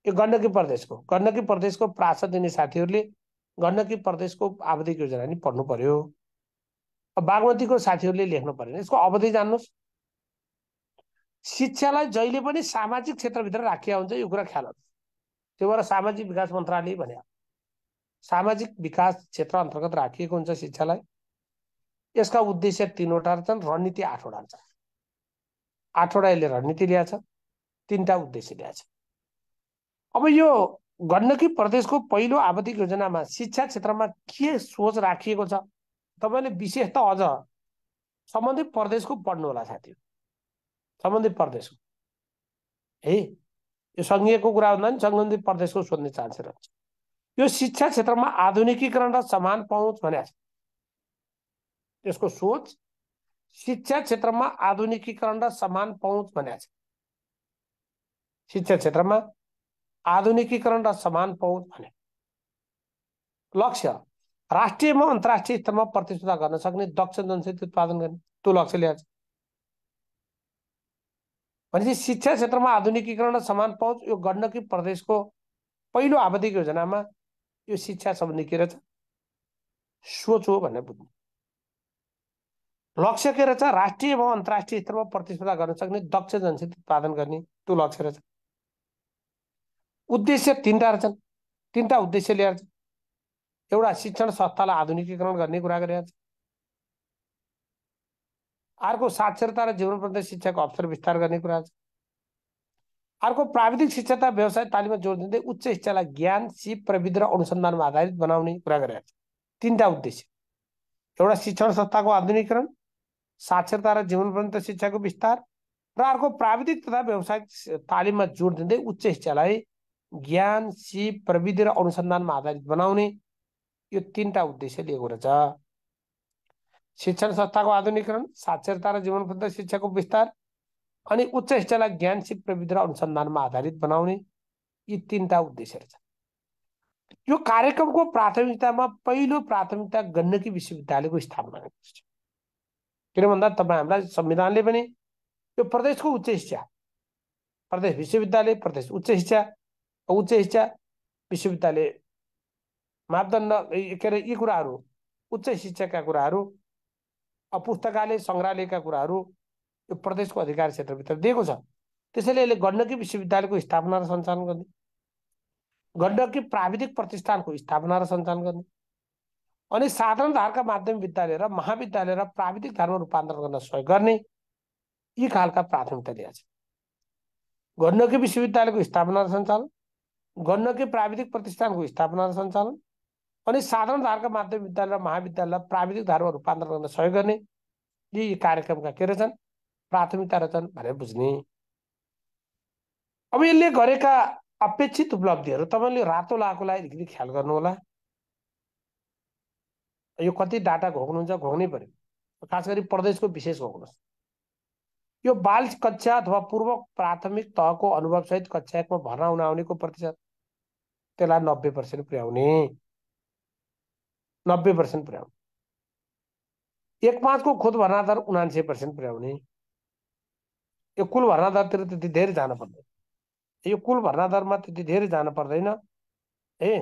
A: यो गण्डकी प्रदेशको गण्डकी प्रदेशको प्रास दिने साथीहरूले गण्डकी प्रदेशको आवधिक योजना नि पढ्नु पर्यो बागमतीको साथीहरूले लेख्नु पर्यो यसको अवधि जान्नुहोस् शिक्षालाई जहिले पनि सामाजिक क्षेत्रभित्र राखिया हुन्छ यो कुरा ख्याल त्यो भएर सामाजिक विकास मन्त्रालय भने सामाजिक विकास क्षेत्र अन्तर्गत राखिएको हुन्छ शिक्षालाई यसका उद्देश्य तिनवटा छन् रणनीति आठवटा छ आठवटा यसले रणनीति ल्याएछ तिनवटा उद्देश्य ल्याएछ अब यो गण्डकी प्रदेशको पहिलो आवधिक योजनामा शिक्षा क्षेत्रमा के सोच राखिएको छ तपाईँले विशेष त अझ सम्बन्धित प्रदेशको पढ्नु होला साथी सम्बन्धित प्रदेशको है यो सङ्घीयको कुरा भन्दा पनि सम्बन्धित प्रदेशको सोध्ने चान्स रहन्छ यो शिक्षा क्षेत्रमा आधुनिकीकरण र समान पहुँच भनेको छ यसको सोच शिक्षा क्षेत्रमा आधुनिकीकरण र समान पहुँच भनेको छ शिक्षा क्षेत्रमा आधुनिकीकरण र समान पहुँच भने लक्ष्य राष्ट्रियमा अन्तर्राष्ट्रिय स्तरमा प्रतिस्पर्धा गर्न सक्ने दक्ष जनशक्ति उत्पादन गर्ने त्यो लक्ष्य ल्याएको छ भनेपछि शिक्षा क्षेत्रमा आधुनिकीकरण र समान पहुँच यो गण्डकी प्रदेशको पहिलो आवधिक योजनामा यो शिक्षा सम्बन्धी के रहेछ सोच हो भनेर बुझ्नु लक्ष्य के रहेछ राष्ट्रिय एवं अन्तर्राष्ट्रिय स्तरमा प्रतिस्पर्धा गर्न सक्ने दक्ष जनशक्ति उत्पादन गर्ने त्यो लक्ष्य रहेछ उद्देश्य तिनवटा रहेछन् तिनवटा उद्देश्य लिएर एउटा शिक्षण संस्थालाई आधुनिकीकरण गर्ने कुरा गरिरहेको छ अर्को साक्षरता र जीवनपर्यन्त शिक्षाको अवसर विस्तार गर्ने कुरा छ अर्को प्राविधिक शिक्षा तथा व्यवसाय तालिममा जोड दिँदै उच्च शिक्षालाई ज्ञान सिप प्रविधि र अनुसन्धानमा आधारित बनाउने कुरा गरेका छ तिनवटा उद्देश्य एउटा शिक्षण संस्थाको आधुनिकीकरण साक्षरता र जीवनपर्यन्त शिक्षाको विस्तार र अर्को प्राविधिक तथा व्यवसायिक तालिममा जोड दिँदै उच्च शिक्षालाई ज्ञान सिप प्रविधि र अनुसन्धानमा आधारित बनाउने यो तिनवटा उद्देश्य लिएको रहेछ शिक्षण संस्थाको आधुनिकरण साक्षरता र जीवनप्रद शिक्षाको विस्तार अनि उच्च शिक्षालाई ज्ञान सिप प्रविधि र अनुसन्धानमा आधारित बनाउने यी तिनवटा उद्देश्य रहेछ यो कार्यक्रमको प्राथमिकतामा पहिलो प्राथमिकता गण्डकी विश्वविद्यालयको स्थापना गर्नुपर्छ किन भन्दा तपाईँ हामीलाई संविधानले पनि यो प्रदेशको उच्च शिक्षा प्रदेश विश्वविद्यालय प्रदेश उच्च शिक्षा उच्च शिक्षा विश्वविद्यालय मापदण्ड के अरे यी कुराहरू उच्च शिक्षाका कुराहरू पुस्तकालय सङ्ग्रहालयका कुराहरू यो प्रदेशको अधिकार क्षेत्रभित्र दिएको छ त्यसैले यसले गण्डकी विश्वविद्यालयको स्थापना र सञ्चालन गर्ने गण्डकी प्राविधिक प्रतिष्ठानको स्थापना र सञ्चालन गर्ने अनि साधारण धारका माध्यमिक विद्यालय र महाविद्यालय र प्राविधिक धारमा रूपान्तरण गर्न सहयोग गर्ने यी खालका प्राथमिकता दिएका छन् गण्डकी विश्वविद्यालयको स्थापना र सञ्चालन गण्डकी प्राविधिक प्रतिष्ठानको स्थापना र सञ्चालन अनि साधारण धारका माध्यमिक विद्यालय र महाविद्यालयलाई प्राविधिक धारमा रूपान्तरण गर्न सहयोग गर्ने यी कार्यक्रमका के रहेछन् प्राथमिकता रहेछन् भनेर बुझ्ने अब यसले गरेका अपेक्षित उपलब्धिहरू तपाईँले रातो लाकोलाई अलिकति ख्याल गर्नुहोला यो कति डाटा घोक्नुहुन्छ घोक्नै पर्यो खास गरी प्रदेशको विशेष घोक्नुहोस् यो बाल कक्षा अथवा पूर्व प्राथमिक तहको अनुभवसहित कक्षा एकमा भर्ना हुन आउनेको प्रतिशत त्यसलाई नब्बे पर्सेन्ट पुर्याउने नब्बे पर्सेन्ट पुर्याउने एक पाँचको खोद भर्ना दर उनान्से पर्सेन्ट पुर्याउने यो कुल भर्ना दरतिर त्यति धेरै जानु पर्दैन यो कुल भर्ना दरमा त्यति धेरै जानु पर्दैन ए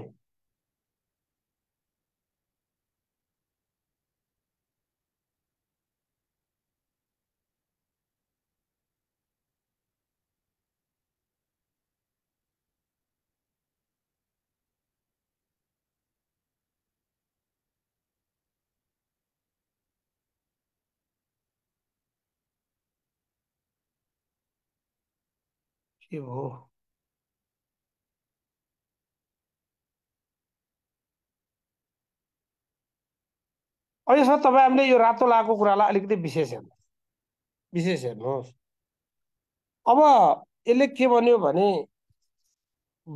A: के हो अहिलेसम्म हामीले यो रातो लाएको कुरालाई अलिकति विशेष हेर्नु विशेष हेर्नुहोस् अब यसले के भन्यो भने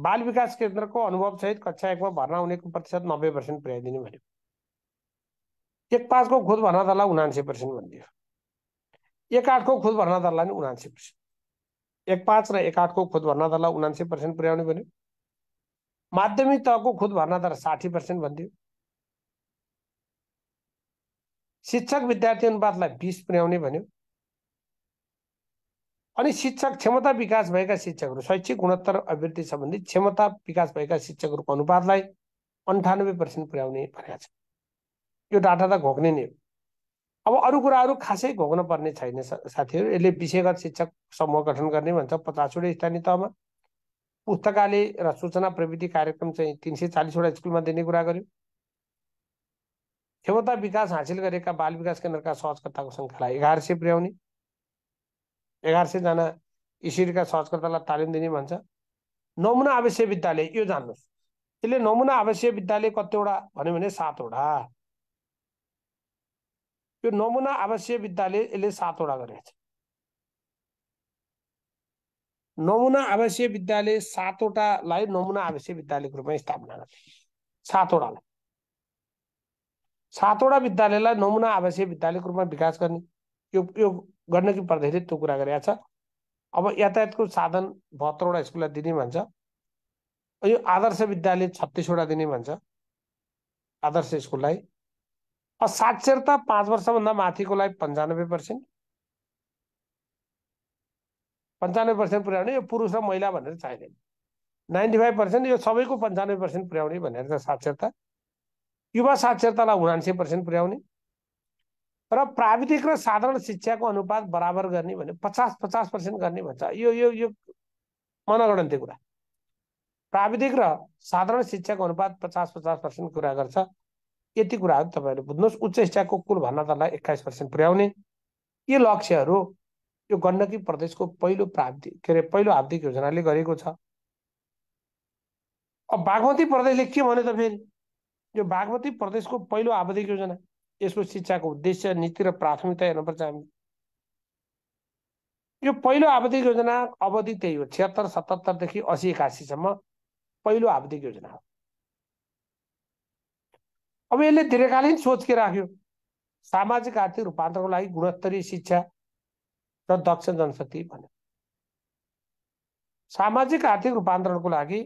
A: बाल विकास केन्द्रको अनुभवसहित कक्षा एकमा भर्ना हुनेको प्रतिशत नब्बे पर्सेन्ट पुर्याइदिने भन्यो एक पाँचको खुद भर्ना दरलाई उनान्से पर्सेन्ट भनिदियो एक आठको खुद भर्ना दरलाई नि उनान्से पर्सेन्ट एक पाँच र एक आठको खुद भर्ना दरलाई उनान्से पर्सेन्ट पुर्याउने भन्यो माध्यमिक तहको खुद भर्ना दर साठी पर्सेन्ट भनिदियो शिक्षक विद्यार्थी अनुपातलाई बिस पुर्याउने भन्यो अनि शिक्षक क्षमता विकास भएका शिक्षकहरू शैक्षिक गुणत्तर अभिवृद्धि सम्बन्धी क्षमता विकास भएका शिक्षकहरूको अनुपातलाई अन्ठानब्बे पर्सेन्ट पुर्याउने भनेको यो डाटा त घोक्ने नै हो अब अरू कुराहरू खासै घोक्न पर्ने छैन साथीहरू यसले विषयगत शिक्षक समूह गठन गर्ने भन्छ पचासवटा स्थानीय तहमा पुस्तकालय र सूचना प्रविधि कार्यक्रम चाहिँ तिन सय चालिसवटा स्कुलमा दिने कुरा गर्यो क्षमता विकास हासिल गरेका बाल विकास केन्द्रका सहजकर्ताको सङ्ख्यालाई एघार सय पुर्याउने एघार सयजना यसरीका सहजकर्तालाई तालिम दिने भन्छ नमुना आवश्यक विद्यालय यो जान्नुहोस् यसले नमुना आवश्यक विद्यालय कतिवटा भन्यो भने सातवटा यो नमुना आवासीय विद्यालय यसले सातवटा गरेको छ नमुना आवासीय विद्यालय सातवटालाई नमुना आवासीय विद्यालयको रूपमा स्थापना गर्ने सातवटालाई सातवटा विद्यालयलाई नमुना आवासीय विद्यालयको रूपमा विकास गर्ने यो यो कि पर्दाखेरि त्यो कुरा गरेको छ अब यातायातको साधन बहत्तरवटा स्कुललाई दिने भन्छ यो आदर्श विद्यालय छत्तिसवटा दिने भन्छ आदर्श स्कुललाई साक्षरता पाँच वर्षभन्दा माथिकोलाई पन्चानब्बे पर्सेन्ट पन्चानब्बे पर्सेन्ट पुर्याउने यो पुरुष र महिला भनेर चाहिँदैन नाइन्टी फाइभ पर्सेन्ट यो सबैको पन्चानब्बे पर्सेन्ट पुर्याउने भनेर छ साक्षरता युवा साक्षरतालाई उनान्से पर्सेन्ट पुर्याउने र प्राविधिक र साधारण शिक्षाको अनुपात बराबर गर्ने भने पचास पचास पर्सेन्ट गर्ने भन्छ यो यो यो कुरा प्राविधिक र साधारण शिक्षाको अनुपात पचास पचास पर्सेन्ट कुरा गर्छ यति कुराहरू तपाईँहरूले बुझ्नुहोस् उच्च शिक्षाको कुल भन्नतालाई एक्काइस पर्सेन्ट पुर्याउने यी लक्ष्यहरू यो गण्डकी प्रदेशको पहिलो प्राविधिक के अरे पहिलो आर्थिक योजनाले गरेको छ अब बागमती प्रदेशले के भन्यो त फेरि यो बागमती प्रदेशको पहिलो आवधिक योजना यसको शिक्षाको उद्देश्य नीति र प्राथमिकता हेर्नुपर्छ हामी यो पहिलो आवधिक योजना अवधि त्यही हो छिहत्तर सतहत्तरदेखि असी एकासीसम्म पहिलो आवधिक योजना हो अब यसले दीर्घकालीन सोच के राख्यो सामाजिक आर्थिक रूपान्तरको लागि गुणस्तरीय शिक्षा र दक्ष जनशक्ति भन्यो सामाजिक आर्थिक रूपान्तरणको लागि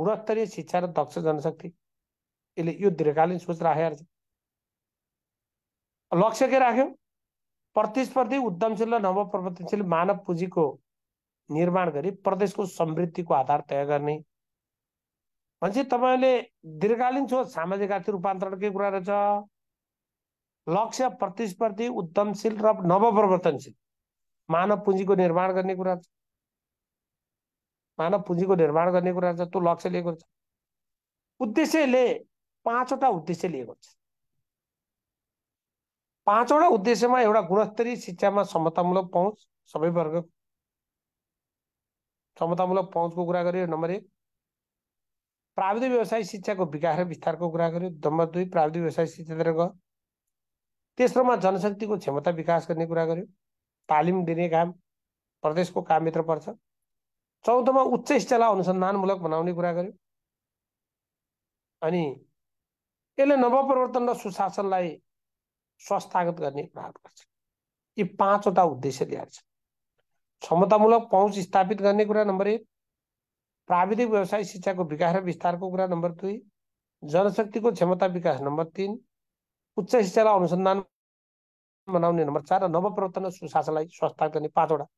A: गुणस्तरीय शिक्षा र दक्ष जनशक्ति यसले यो दीर्घकालीन सोच राखेको छ लक्ष्य के राख्यो प्रतिस्पर्धी उद्यमशील र नवप्रवर्तनशील मानव पुँजीको निर्माण गरी प्रदेशको समृद्धिको आधार तय गर्ने भनेपछि तपाईँले दीर्घकालीन सोच सामाजिक आर्थिक रूपान्तरणकै कुरा रहेछ लक्ष्य प्रतिस्पर्धी उद्यमशील र नवप्रवर्तनशील मानव पुँजीको निर्माण गर्ने कुरा छ मानव पुँजीको निर्माण गर्ने कुरा छ त्यो लक्ष्य लिएको छ उद्देश्यले पाँचवटा उद्देश्य लिएको छ पाँचवटा उद्देश्यमा एउटा गुणस्तरीय शिक्षामा समतामूलक पहुँच सबै वर्ग समतामूलक पहुँचको कुरा गरियो नम्बर एक प्राविधिक व्यवसाय शिक्षाको विकास र विस्तारको कुरा गर्यो नम्बर दुई प्राविधिक व्यवसाय शिक्षातिर गयो तेस्रोमा जनशक्तिको क्षमता विकास गर्ने कुरा गर्यो तालिम दिने काम प्रदेशको कामभित्र पर्छ चौथोमा उच्च शिक्षालाई अनुसन्धानमूलक बनाउने कुरा गर्यो अनि यसले नवप्रवर्तन र सुशासनलाई संस्थागत गर्ने कुरा गर्छ यी पाँचवटा उद्देश्य ल्याएको छ क्षमतामूलक पहुँच स्थापित गर्ने कुरा नम्बर एक प्राविधिक व्यवसाय शिक्षाको विकास र विस्तारको कुरा नम्बर दुई जनशक्तिको क्षमता विकास नम्बर तिन उच्च शिक्षालाई अनुसन्धान बनाउने नम्बर चार र नवप्रवर्तन सुशासनलाई स्वास्थ्य गर्ने पाँचवटा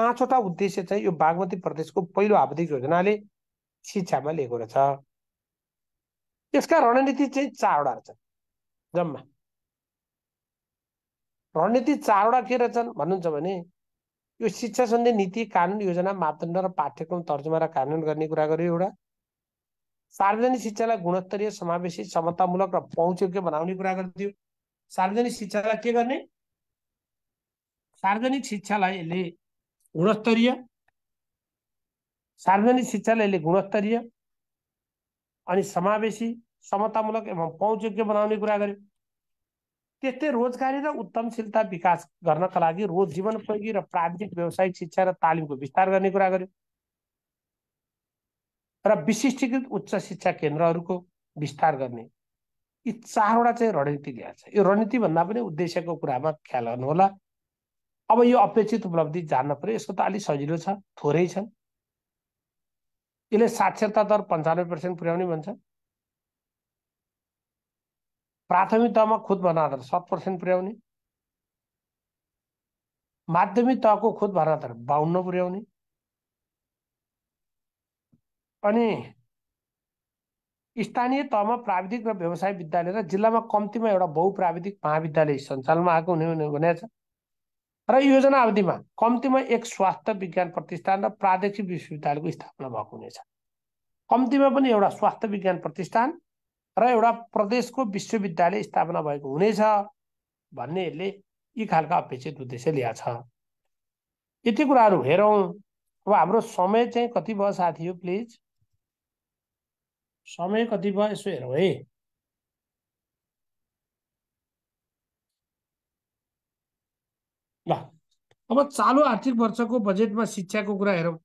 A: पाँचवटा उद्देश्य चाहिँ यो बागमती प्रदेशको पहिलो आवधिक योजनाले शिक्षामा लिएको रहेछ यसका रणनीति चाहिँ चारवटा रहेछन् जम्मा रणनीति चारवटा के रहेछन् भन्नुहुन्छ भने यो शिक्षा सन्धि नीति कानुन योजना मापदण्ड र पाठ्यक्रम तर्जुमा र कानुन गर्ने कुरा गर्यो एउटा सार्वजनिक शिक्षालाई गुणस्तरीय समावेशी क्षमतामूलक र पहुँचयोग्य बनाउने कुरा गरिदियो सार्वजनिक शिक्षालाई के गर्ने सार्वजनिक शिक्षालाई यसले गुणस्तरीय सार्वजनिक शिक्षालाई यसले गुणस्तरीय अनि समावेशी क्षमतामूलक एवं पहुँचयोग्य बनाउने कुरा गर्यो त्यस्तै रोजगारी र उत्तमशीलता विकास गर्नका लागि रोज जीवन उपयोगी र प्राविधिक व्यावसायिक शिक्षा र तालिमको विस्तार गर्ने कुरा गर्यो र विशिष्टीकृत उच्च शिक्षा केन्द्रहरूको विस्तार गर्ने यी चारवटा चाहिँ रणनीति ल्याएको छ यो भन्दा पनि उद्देश्यको कुरामा ख्याल गर्नुहोला अब यो अपेक्षित उपलब्धि जान्न पर्यो यसको त अलिक सजिलो छ थोरै छन् यसले साक्षरता दर पन्चानब्बे पर्सेन्ट पुर्याउने भन्छ प्राथमिक तहमा खुद भनाधार सात पर्सेन्ट पुर्याउने माध्यमिक तहको खुद भनाधार बाहन्न पुर्याउने अनि स्थानीय तहमा प्राविधिक र व्यवसाय विद्यालय र जिल्लामा कम्तीमा एउटा बहुप्राविधिक महाविद्यालय सञ्चालनमा आएको हुने हुनेछ छ र योजना अवधिमा कम्तीमा एक स्वास्थ्य विज्ञान प्रतिष्ठान र प्रादेशिक विश्वविद्यालयको स्थापना भएको हुनेछ कम्तीमा पनि एउटा स्वास्थ्य विज्ञान प्रतिष्ठान र एउटा प्रदेशको विश्वविद्यालय स्थापना भएको हुनेछ भन्नेहरूले यी खालका अपेक्षित उद्देश्य लिएको छ यति कुराहरू हेरौँ अब हाम्रो समय चाहिँ कति भयो साथी हो प्लिज समय कति भयो यसो हेरौँ है ल अब चालु आर्थिक वर्षको बजेटमा शिक्षाको कुरा हेरौँ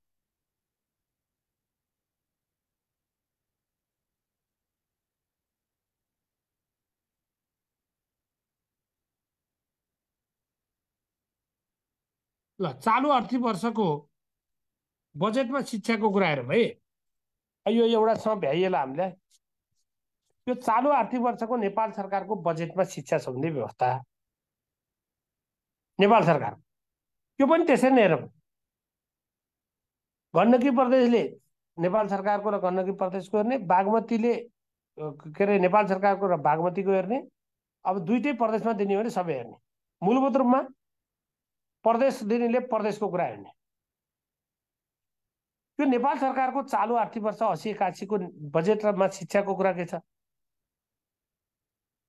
A: ल चालु आर्थिक वर्षको बजेटमा शिक्षाको कुरा हेरौँ है यो एउटा एउटासँग भ्याइएला हामीलाई यो चालु आर्थिक वर्षको नेपाल सरकारको बजेटमा शिक्षा सम्बन्धी व्यवस्था नेपाल सरकार यो पनि त्यसै नै हेरौँ गण्डकी प्रदेशले नेपाल सरकारको र गण्डकी प्रदेशको हेर्ने बागमतीले के अरे नेपाल सरकारको र बागमतीको हेर्ने अब दुइटै प्रदेशमा दिने हो भने सबै हेर्ने मूलभूत रूपमा परदेश दिनेले प्रदेशको कुरा हेर्ने यो नेपाल सरकारको चालु आर्थिक वर्ष असी एकासीको बजेटमा शिक्षाको कुरा के छ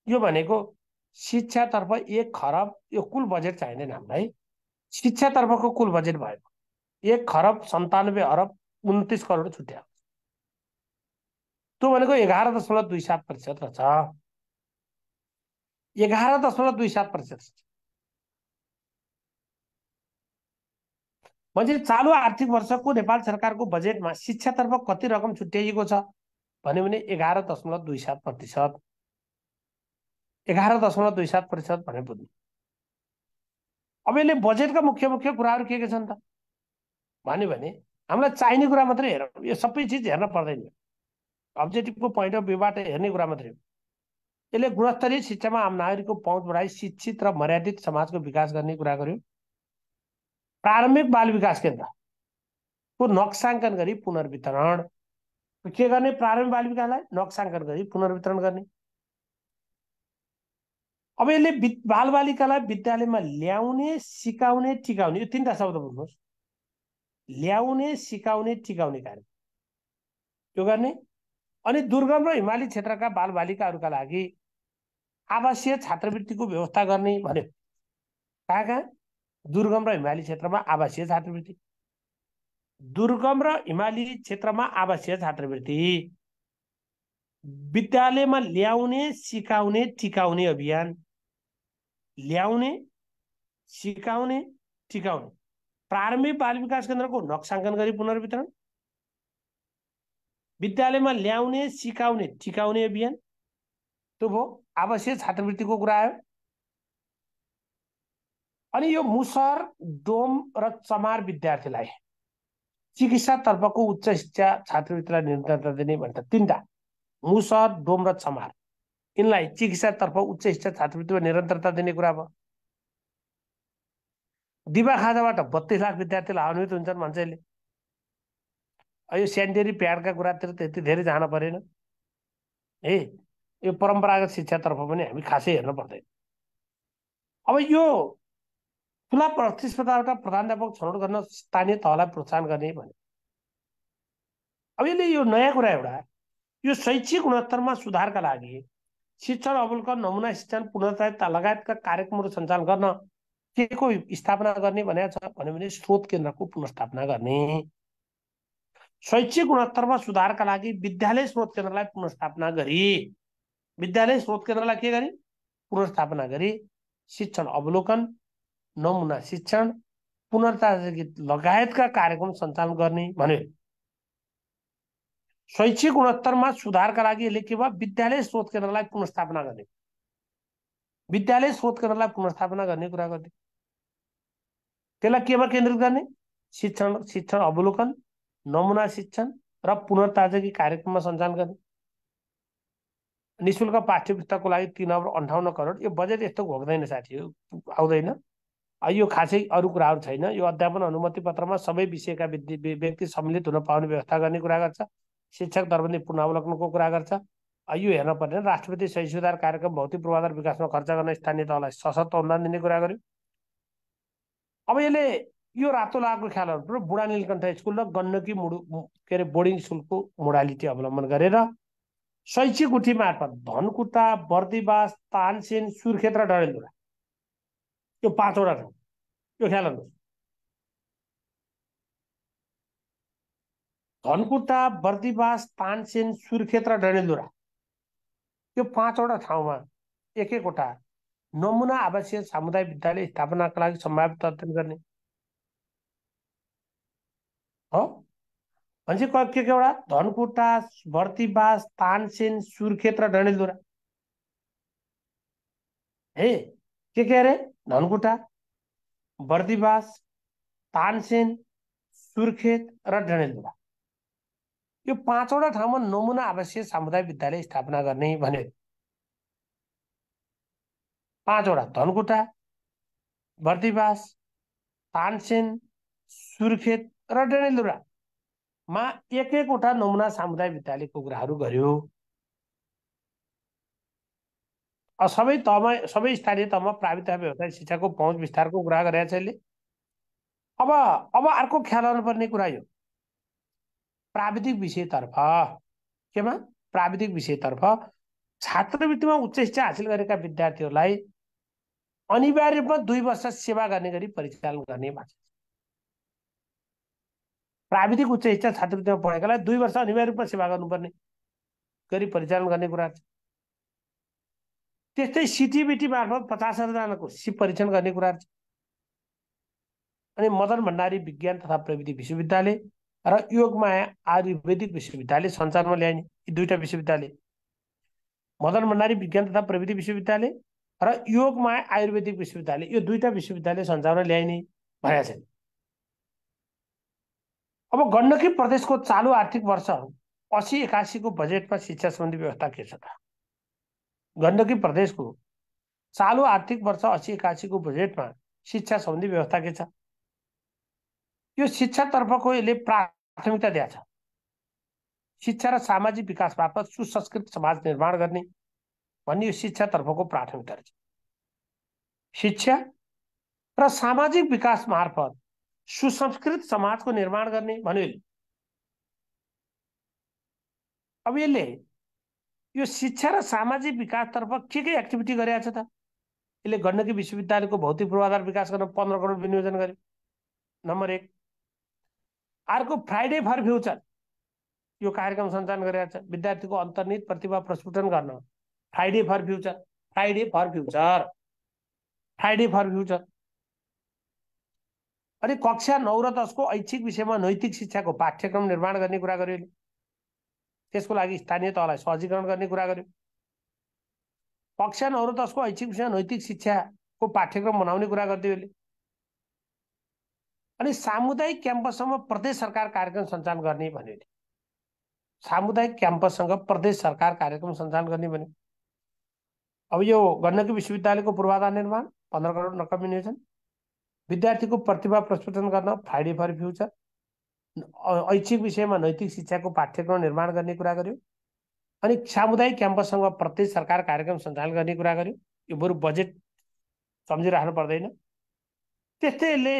A: यो भनेको शिक्षातर्फ एक खरब यो कुल बजेट चाहिँदैन हामीलाई शिक्षातर्फको कुल बजेट भएको एक खरब सन्तानब्बे अरब उन्तिस करोड छुट्या त्यो भनेको एघार दशमलव दुई सात प्रतिशत रहेछ एघार दशमलव दुई सात प्रतिशत मान्छे चालु आर्थिक वर्षको नेपाल सरकारको बजेटमा शिक्षातर्फ कति रकम छुट्याइएको छ भन्यो भने एघार दशमलव दुई सात प्रतिशत एघार दशमलव दुई सात प्रतिशत भने बुझ्नु अब यसले बजेटका मुख्य मुख्य कुराहरू के के छन् त भन्यो भने हामीलाई चाहिने कुरा मात्रै हेरौँ यो सबै चिज हेर्न पर्दैन अब्जेक्टिभको पोइन्ट अफ भ्यूबाट हेर्ने कुरा मात्रै हो यसले गुणस्तरीय शिक्षामा आम नागरिकको पहुँच बढाई शिक्षित र मर्यादित समाजको विकास गर्ने कुरा गर्यो प्रारम्भिक बाल विकास केन्द्रको नक्साङ्कन गरी पुनर्वितरण के गर्ने प्रारम्भिक बाल विकासलाई नक्साङ्कन गरी पुनर्वितरण गर्ने अब यसले बालबालिकालाई विद्यालयमा ल्याउने सिकाउने टिकाउने यो तिनवटा शब्द बुझ्नुहोस् ल्याउने सिकाउने टिकाउने कार्य यो गर्ने अनि दुर्गम र हिमाली क्षेत्रका बालबालिकाहरूका लागि आवासीय छात्रवृत्तिको व्यवस्था गर्ने भन्यो कहाँ कहाँ दुर्गम र हिमाली क्षेत्रमा आवासीय छात्रवृत्ति दुर्गम र हिमाली क्षेत्रमा आवासीय छात्रवृत्ति विद्यालयमा ल्याउने सिकाउने टिकाउने अभियान ल्याउने सिकाउने टिकाउने प्रारम्भिक बाल विकास केन्द्रको नक्साङ्कन गरी पुनर्वितरण विद्यालयमा ल्याउने सिकाउने टिकाउने अभियान त्यो भयो आवासीय छात्रवृत्तिको कुरा आयो अनि यो मुसर डोम र चमार विद्यार्थीलाई चिकित्सातर्फको उच्च शिक्षा छात्रवृत्तिलाई निरन्तरता दिने भनेर तिनवटा मुसर डोम र चमार यिनलाई चिकित्सातर्फ उच्च शिक्षा छात्रवृत्तिमा निरन्तरता दिने कुरा भयो दिवा खाजाबाट बत्तिस लाख विद्यार्थीलाई लाभान्वित हुन्छन् मान्छेले यो सेन्डेरी प्याडका कुरातिर त्यति धेरै जान परेन ए यो परम्परागत शिक्षातर्फ पनि हामी खासै हेर्नु पर्दैन अब यो ठुला प्रधान प्रधानापक छनौट गर्न स्थानीय तहलाई प्रोत्साहन गर्ने भने अब यसले यो नयाँ कुरा एउटा यो शैक्षिक गुणस्तरमा सुधारका लागि शिक्षण अवलोकन नमुना शिक्षण पुनर्ता लगायतका कार्यक्रमहरू सञ्चालन गर्न के को स्थापना गर्ने भनेको छ भन्यो भने स्रोत केन्द्रको पुनर्स्थापना गर्ने शैक्षिक गुणस्तरमा सुधारका लागि विद्यालय स्रोत केन्द्रलाई पुनर्स्थापना गरी विद्यालय स्रोत केन्द्रलाई के गरी पुनर्स्थापना गरी शिक्षण अवलोकन नमुना शिक्षण पुनर्तार्जित लगायतका कार्यक्रम सञ्चालन गर्ने भन्यो शैक्षिक गुणस्तरमा सुधारका लागि यसले के भयो विद्यालय स्रोत केन्द्रलाई पुनर्स्थापना गर्ने विद्यालय स्रोत केन्द्रलाई पुनर्स्थापना गर्ने कुरा गर्ने त्यसलाई केमा केन्द्रित गर्ने शिक्षण शिक्षण अवलोकन नमुना शिक्षण र पुनर्ताजगी कार्यक्रममा सञ्चालन गर्ने नि शुल्क पाठ्य पुस्तकको लागि तिन अब अन्ठाउन्न करोड यो बजेट यस्तो घोक्दैन साथी आउँदैन यो खासै अरू कुराहरू छैन यो अध्यापन अनुमति पत्रमा सबै विषयका व्यक्ति सम्मिलित हुन पाउने व्यवस्था गर्ने कुरा गर्छ शिक्षक दरबन्दी पुनरावलोकनको कुरा गर्छ यो हेर्न पर्ने राष्ट्रपति सही सुधार कार्यक्रम भौतिक पूर्वाधार विकासमा खर्च गर्न स्थानीय तहलाई सशक्त अनुदान दिने कुरा गर्यो अब यसले यो रातो लागेको ख्यालहरू बुढा नीलकण्ठ स्कुल र गण्डकी मुडु के अरे बोर्डिङ स्कुलको मोडालिटी अवलम्बन गरेर शैक्षिक गुठी मार्फत धनकुटा बर्दिवास तानसेन सुर्खेत र डडेलधुरा त्यो पाँचवटा ठाउँ यो ख्याल गर्नुहोस् धनकुटा बर्दिवास तानसेन सुर्खेत र डडेलधुरा यो पाँचवटा ठाउँमा एक एकवटा नमुना आवासीय सामुदायिक विद्यालय स्थापनाका लागि सम्भावित अध्ययन गर्ने हो भनेपछि के केवटा धनकुटा भर्तिवास तानसेन सुर्खेत र डडेलधुरा है के के अरे धनकुटा बर्दिवास तानसेन सुर्खेत र डडेलधुरा यो पाँचवटा ठाउँमा नमुना आवासीय सामुदायिक विद्यालय स्थापना गर्ने भन्यो पाँचवटा धनकुटा बर्दिवास तानसेन सुर्खेत र डडेलधुरामा एक एकवटा नमुना सामुदायिक विद्यालयको कुराहरू गर्यो सबै तहमा सबै स्थानीय तहमा प्राविधिक व्यवसाय शिक्षाको पहुँच विस्तारको कुरा गरेका छ यसले अब अब अर्को ख्याल गर्नुपर्ने कुरा यो प्राविधिक विषयतर्फ केमा प्राविधिक विषयतर्फ छात्रवृत्तिमा उच्च शिक्षा हासिल गरेका विद्यार्थीहरूलाई अनिवार्य रूपमा दुई वर्ष सेवा गर्ने गरी परिचालन गर्ने भएको प्राविधिक उच्च शिक्षा छात्रवृत्तिमा पढेकालाई दुई वर्ष अनिवार्य रूपमा सेवा गर्नुपर्ने गरी परिचालन गर्ने कुरा छ त्यस्तै सिटिबिटी मार्फत पचास हजारजनाको सिप परीक्षण गर्ने कुरा अनि मदन भण्डारी विज्ञान तथा प्रविधि विश्वविद्यालय र योगमाया आयुर्वेदिक विश्वविद्यालय सञ्चारमा ल्याइने यी दुईवटा विश्वविद्यालय मदन भण्डारी विज्ञान तथा प्रविधि विश्वविद्यालय र योगमाया आयुर्वेदिक विश्वविद्यालय यो दुईवटा विश्वविद्यालय सञ्चारमा ल्याइने भनेका छन् अब गण्डकी प्रदेशको चालु आर्थिक वर्ष असी एकासीको बजेटमा शिक्षा सम्बन्धी व्यवस्था के छ त गण्डकी प्रदेशको चालु आर्थिक वर्ष असी एकासीको बजेटमा शिक्षा सम्बन्धी व्यवस्था के छ यो शिक्षातर्फको यसले प्राथमिकता दिएको छ शिक्षा र सामाजिक विकास मार्फत सुसंस्कृत समाज निर्माण गर्ने भन्ने यो शिक्षातर्फको प्राथमिकता रहेछ शिक्षा र सामाजिक विकास मार्फत सुसंस्कृत समाजको निर्माण गर्ने भन्यो अब यसले यो शिक्षा र सामाजिक विकासतर्फ के के एक्टिभिटी गरिरहेको छ त यसले गण्डकी विश्वविद्यालयको भौतिक पूर्वाधार विकास गर्न पन्ध्र करोड विनियोजन गर्यो नम्बर एक अर्को फ्राइडे फर फ्युचर यो कार्यक्रम सञ्चालन गरिरहेको छ विद्यार्थीको अन्तर्निहित प्रतिभा प्रस्फुटन गर्न Friday for future Friday for future Friday for future अनि कक्षा नौ र दसको ऐच्छिक विषयमा नैतिक शिक्षाको पाठ्यक्रम निर्माण गर्ने कुरा गर्यो त्यसको लागि स्थानीय तहलाई सहजीकरण गर्ने कुरा गर्यो कक्षाहरू दसको ऐच्छिक विषय नैतिक शिक्षाको पाठ्यक्रम बनाउने कुरा गर्थ्यो यसले अनि सामुदायिक क्याम्पससम्म प्रदेश सरकार कार्यक्रम सञ्चालन गर्ने भन्यो सामुदायिक क्याम्पससँग प्रदेश सरकार कार्यक्रम सञ्चालन गर्ने भन्यो अब यो गण्डकी विश्वविद्यालयको पूर्वाधार निर्माण पन्ध्र करोड रकम नियोजन विद्यार्थीको प्रतिभा प्रस्फुटन गर्न फ्राइडे फर फ्युचर ऐच्छिक विषयमा नैतिक शिक्षाको पाठ्यक्रम निर्माण गर्ने कुरा गर्यो अनि सामुदायिक क्याम्पससँग प्रत्येक सरकार कार्यक्रम सञ्चालन गर्ने कुरा गर्यो यो बरु बजेट सम्झिराख्नु पर्दैन त्यस्तैले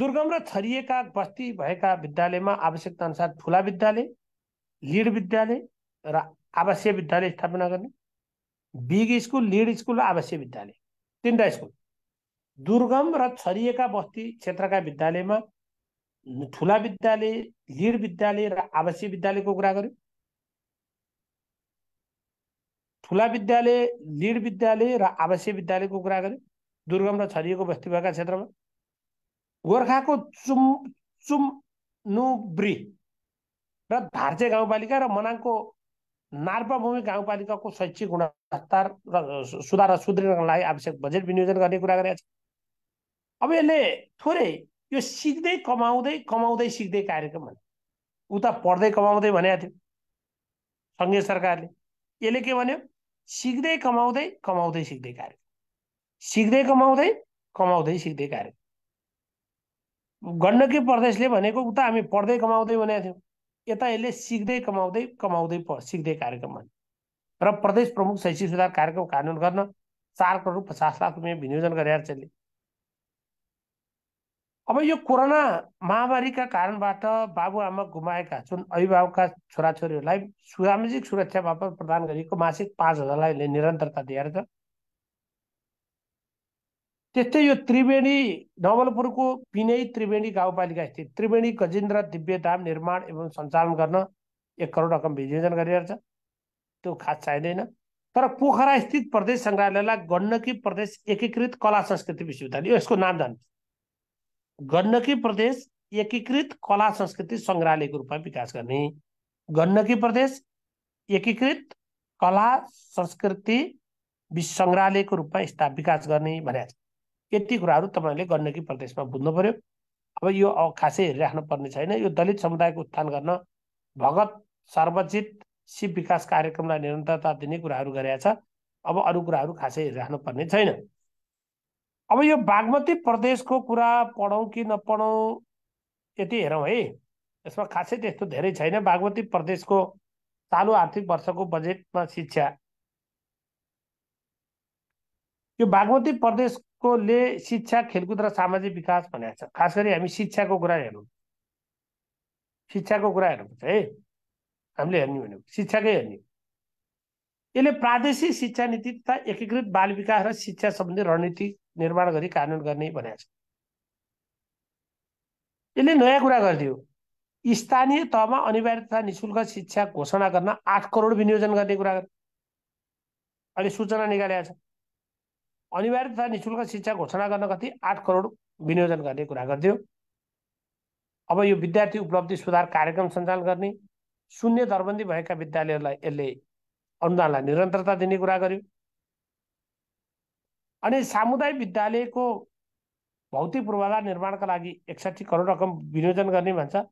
A: दुर्गम र छरिएका बस्ती भएका विद्यालयमा आवश्यकता अनुसार ठुला विद्यालय लिड विद्यालय र आवासीय विद्यालय स्थापना गर्ने बिग स्कुल लिड स्कुल र आवासीय विद्यालय तिनवटा स्कुल दुर्गम र छरिएका बस्ती क्षेत्रका विद्यालयमा ठुला विद्यालय लिड विद्यालय र आवासीय विद्यालयको कुरा गर्यो ठुला विद्यालय लिड विद्यालय र आवासीय विद्यालयको कुरा गर्यो दुर्गम र छरिएको बस्ती भएका क्षेत्रमा गोर्खाको चुम चुम्नुब्री र धार्चे गाउँपालिका र मनाङको नार्पाभूमि गाउँपालिकाको शैक्षिक गुणस्तर र सुधार र सुदृढका लागि आवश्यक बजेट विनियोजन गर्ने कुरा गरेका छन् अब यसले थोरै यो सिक्दै कमाउँदै कमाउँदै सिक्दै कार्यक्रम भने उता पढ्दै कमाउँदै भनेको थियो सङ्घीय सरकारले यसले के भन्यो सिक्दै कमाउँदै कमाउँदै सिक्दै कार्यक्रम सिक्दै कमाउँदै कमाउँदै सिक्दै कार्यक्रम गण्डकी प्रदेशले भनेको उता हामी पढ्दै कमाउँदै भनेको थियौँ यता यसले सिक्दै कमाउँदै कमाउँदै सिक्दै कार्यक्रम भन्यो र प्रदेश प्रमुख शैक्षिक सुधार कार्यक्रम कानुन गर्न चार करोड पचास लाख रुपियाँ विनियोजन गरेर यसले अब यो कोरोना महामारीका कारणबाट बाबुआमा गुमाएका जुन अभिभावकका छोराछोरीहरूलाई सामाजिक सुरक्षा बापत प्रदान गरिएको मासिक पाँच हजारलाई निरन्तरता दिएर छ त्यस्तै यो त्रिवेणी नवलपुरको पिनै त्रिवेणी गाउँपालिका स्थित त्रिवेणी गजेन्द्र दिव्य धाम निर्माण एवं सञ्चालन गर्न एक करोड रकम विनियोजन गरिरहेछ त्यो खास चाहिँदैन तर पोखरा स्थित प्रदेश सङ्ग्रहालयलाई गण्डकी प्रदेश एकीकृत कला संस्कृति विश्वविद्यालय यसको नाम जान्छ गण्डकी प्रदेश एकीकृत कला संस्कृति सङ्ग्रहालयको रूपमा विकास गर्ने गण्डकी प्रदेश एकीकृत कला संस्कृति विश्व सङ्ग्रहालयको रूपमा स्थाप विकास गर्ने भनेको छ यति कुराहरू तपाईँहरूले गण्डकी प्रदेशमा बुझ्नु पर्यो अब यो खासै हेरिराख्नु पर्ने छैन यो दलित समुदायको उत्थान गर्न भगत सर्वजित शिव विकास कार्यक्रमलाई निरन्तरता दिने कुराहरू गरेका छ अब अरू कुराहरू खासै हेरिराख्नु पर्ने छैन अब यो बागमती प्रदेशको कुरा पढौँ कि नपढौँ यति हेरौँ है यसमा खासै त्यस्तो धेरै छैन बागमती प्रदेशको चालु आर्थिक वर्षको बजेटमा शिक्षा यो बागमती प्रदेशकोले शिक्षा खेलकुद र सामाजिक विकास भनेको छ खास गरी हामी शिक्षाको कुरा हेरौँ शिक्षाको कुरा हेर्नुपर्छ है हामीले हेर्ने भनेको शिक्षाकै हेर्ने यसले प्रादेशिक शिक्षा नीति तथा एकीकृत बाल विकास र शिक्षा सम्बन्धी रणनीति निर्माण गरी कानुन गर्ने भनेको छ यसले नयाँ कुरा गरिदियो स्थानीय तहमा अनिवार्य तथा निशुल्क शिक्षा घोषणा गर्न आठ करोड विनियोजन गर्ने कुरा गर्यो अहिले सूचना निकालेको छ अनिवार्य तथा निशुल्क शिक्षा घोषणा गर्न कति आठ करोड विनियोजन गर्ने कुरा गरिदियो अब यो विद्यार्थी उपलब्धि सुधार कार्यक्रम सञ्चालन गर्ने शून्य दरबन्दी भएका विद्यालयहरूलाई यसले अनुदानलाई निरन्तरता दिने कुरा गर्यो अनि सामुदायिक विद्यालयको भौतिक पूर्वाधार निर्माणका लागि एकसाठी करोड रकम विनियोजन गर्ने भन्छ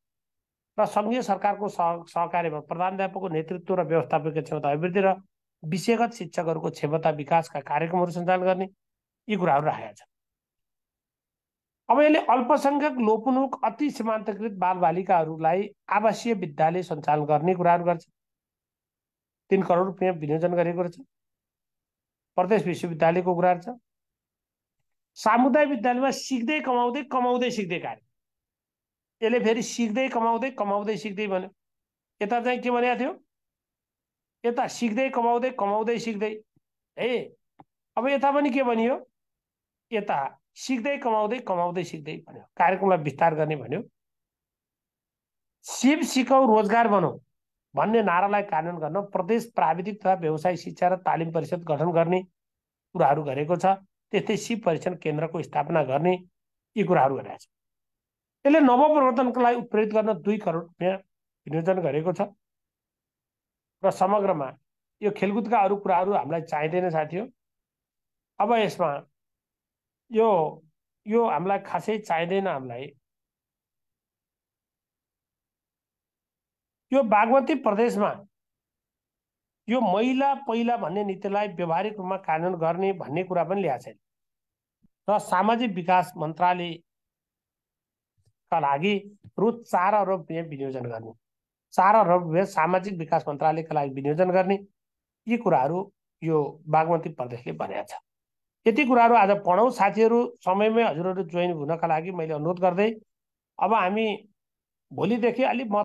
A: र सङ्घीय सरकारको सह सहकार्यमा प्रधानको नेतृत्व र व्यवस्थापकीय क्षमता अभिवृद्धि र विषयगत शिक्षकहरूको क्षमता विकासका कार्यक्रमहरू सञ्चालन गर्ने यी कुराहरू राखेका छन् अब यसले अल्पसङ्ख्यक लोपनुक अति सीमान्तकृत बालबालिकाहरूलाई आवासीय विद्यालय सञ्चालन गर्ने कुराहरू गर्छ तिन करोड रुपियाँ विनियोजन गरेको रहेछ प्रदेश विश्वविद्यालयको कुराहरू छ सामुदायिक विद्यालयमा सिक्दै कमाउँदै कमाउँदै सिक्दै कार्य यसले फेरि सिक्दै कमाउँदै कमाउँदै सिक्दै भन्यो यता चाहिँ के भनेको थियो यता सिक्दै कमाउँदै कमाउँदै सिक्दै है अब यता पनि के भनियो यता सिक्दै कमाउँदै कमाउँदै सिक्दै भन्यो कार्यक्रमलाई विस्तार गर्ने भन्यो सिप सिकाउ रोजगार बनाऊ भन्ने नारालाई कार्यान्वयन गर्न प्रदेश प्राविधिक तथा व्यवसाय शिक्षा र तालिम परिषद गठन गर्ने कुराहरू गरेको छ त्यस्तै सिप परीक्षण केन्द्रको स्थापना गर्ने यी कुराहरू गरेका छन् यसले नवप्रवर्तनको लागि उत्प्रेरित गर्न दुई करोड रुपियाँ विनियोजन गरेको छ र समग्रमा यो खेलकुदका अरू कुराहरू हामीलाई चाहिँदैन हो अब यसमा यो यो हामीलाई खासै चाहिँदैन हामीलाई यो बागमती प्रदेशमा यो महिला पहिला भन्ने नीतिलाई व्यवहारिक रूपमा कानुन गर्ने भन्ने कुरा पनि ल्याएको छैन र सामाजिक विकास मन्त्रालयका लागि रु चार अरब रुपियाँ विनियोजन गर्ने चार अरब रुपियाँ सामाजिक विकास मन्त्रालयका लागि विनियोजन गर्ने यी कुराहरू यो बागमती प्रदेशले भनेको छ यति कुराहरू आज पढौँ साथीहरू समयमै हजुरहरू जोइन हुनका लागि मैले अनुरोध गर्दै अब हामी भोलिदेखि अलिक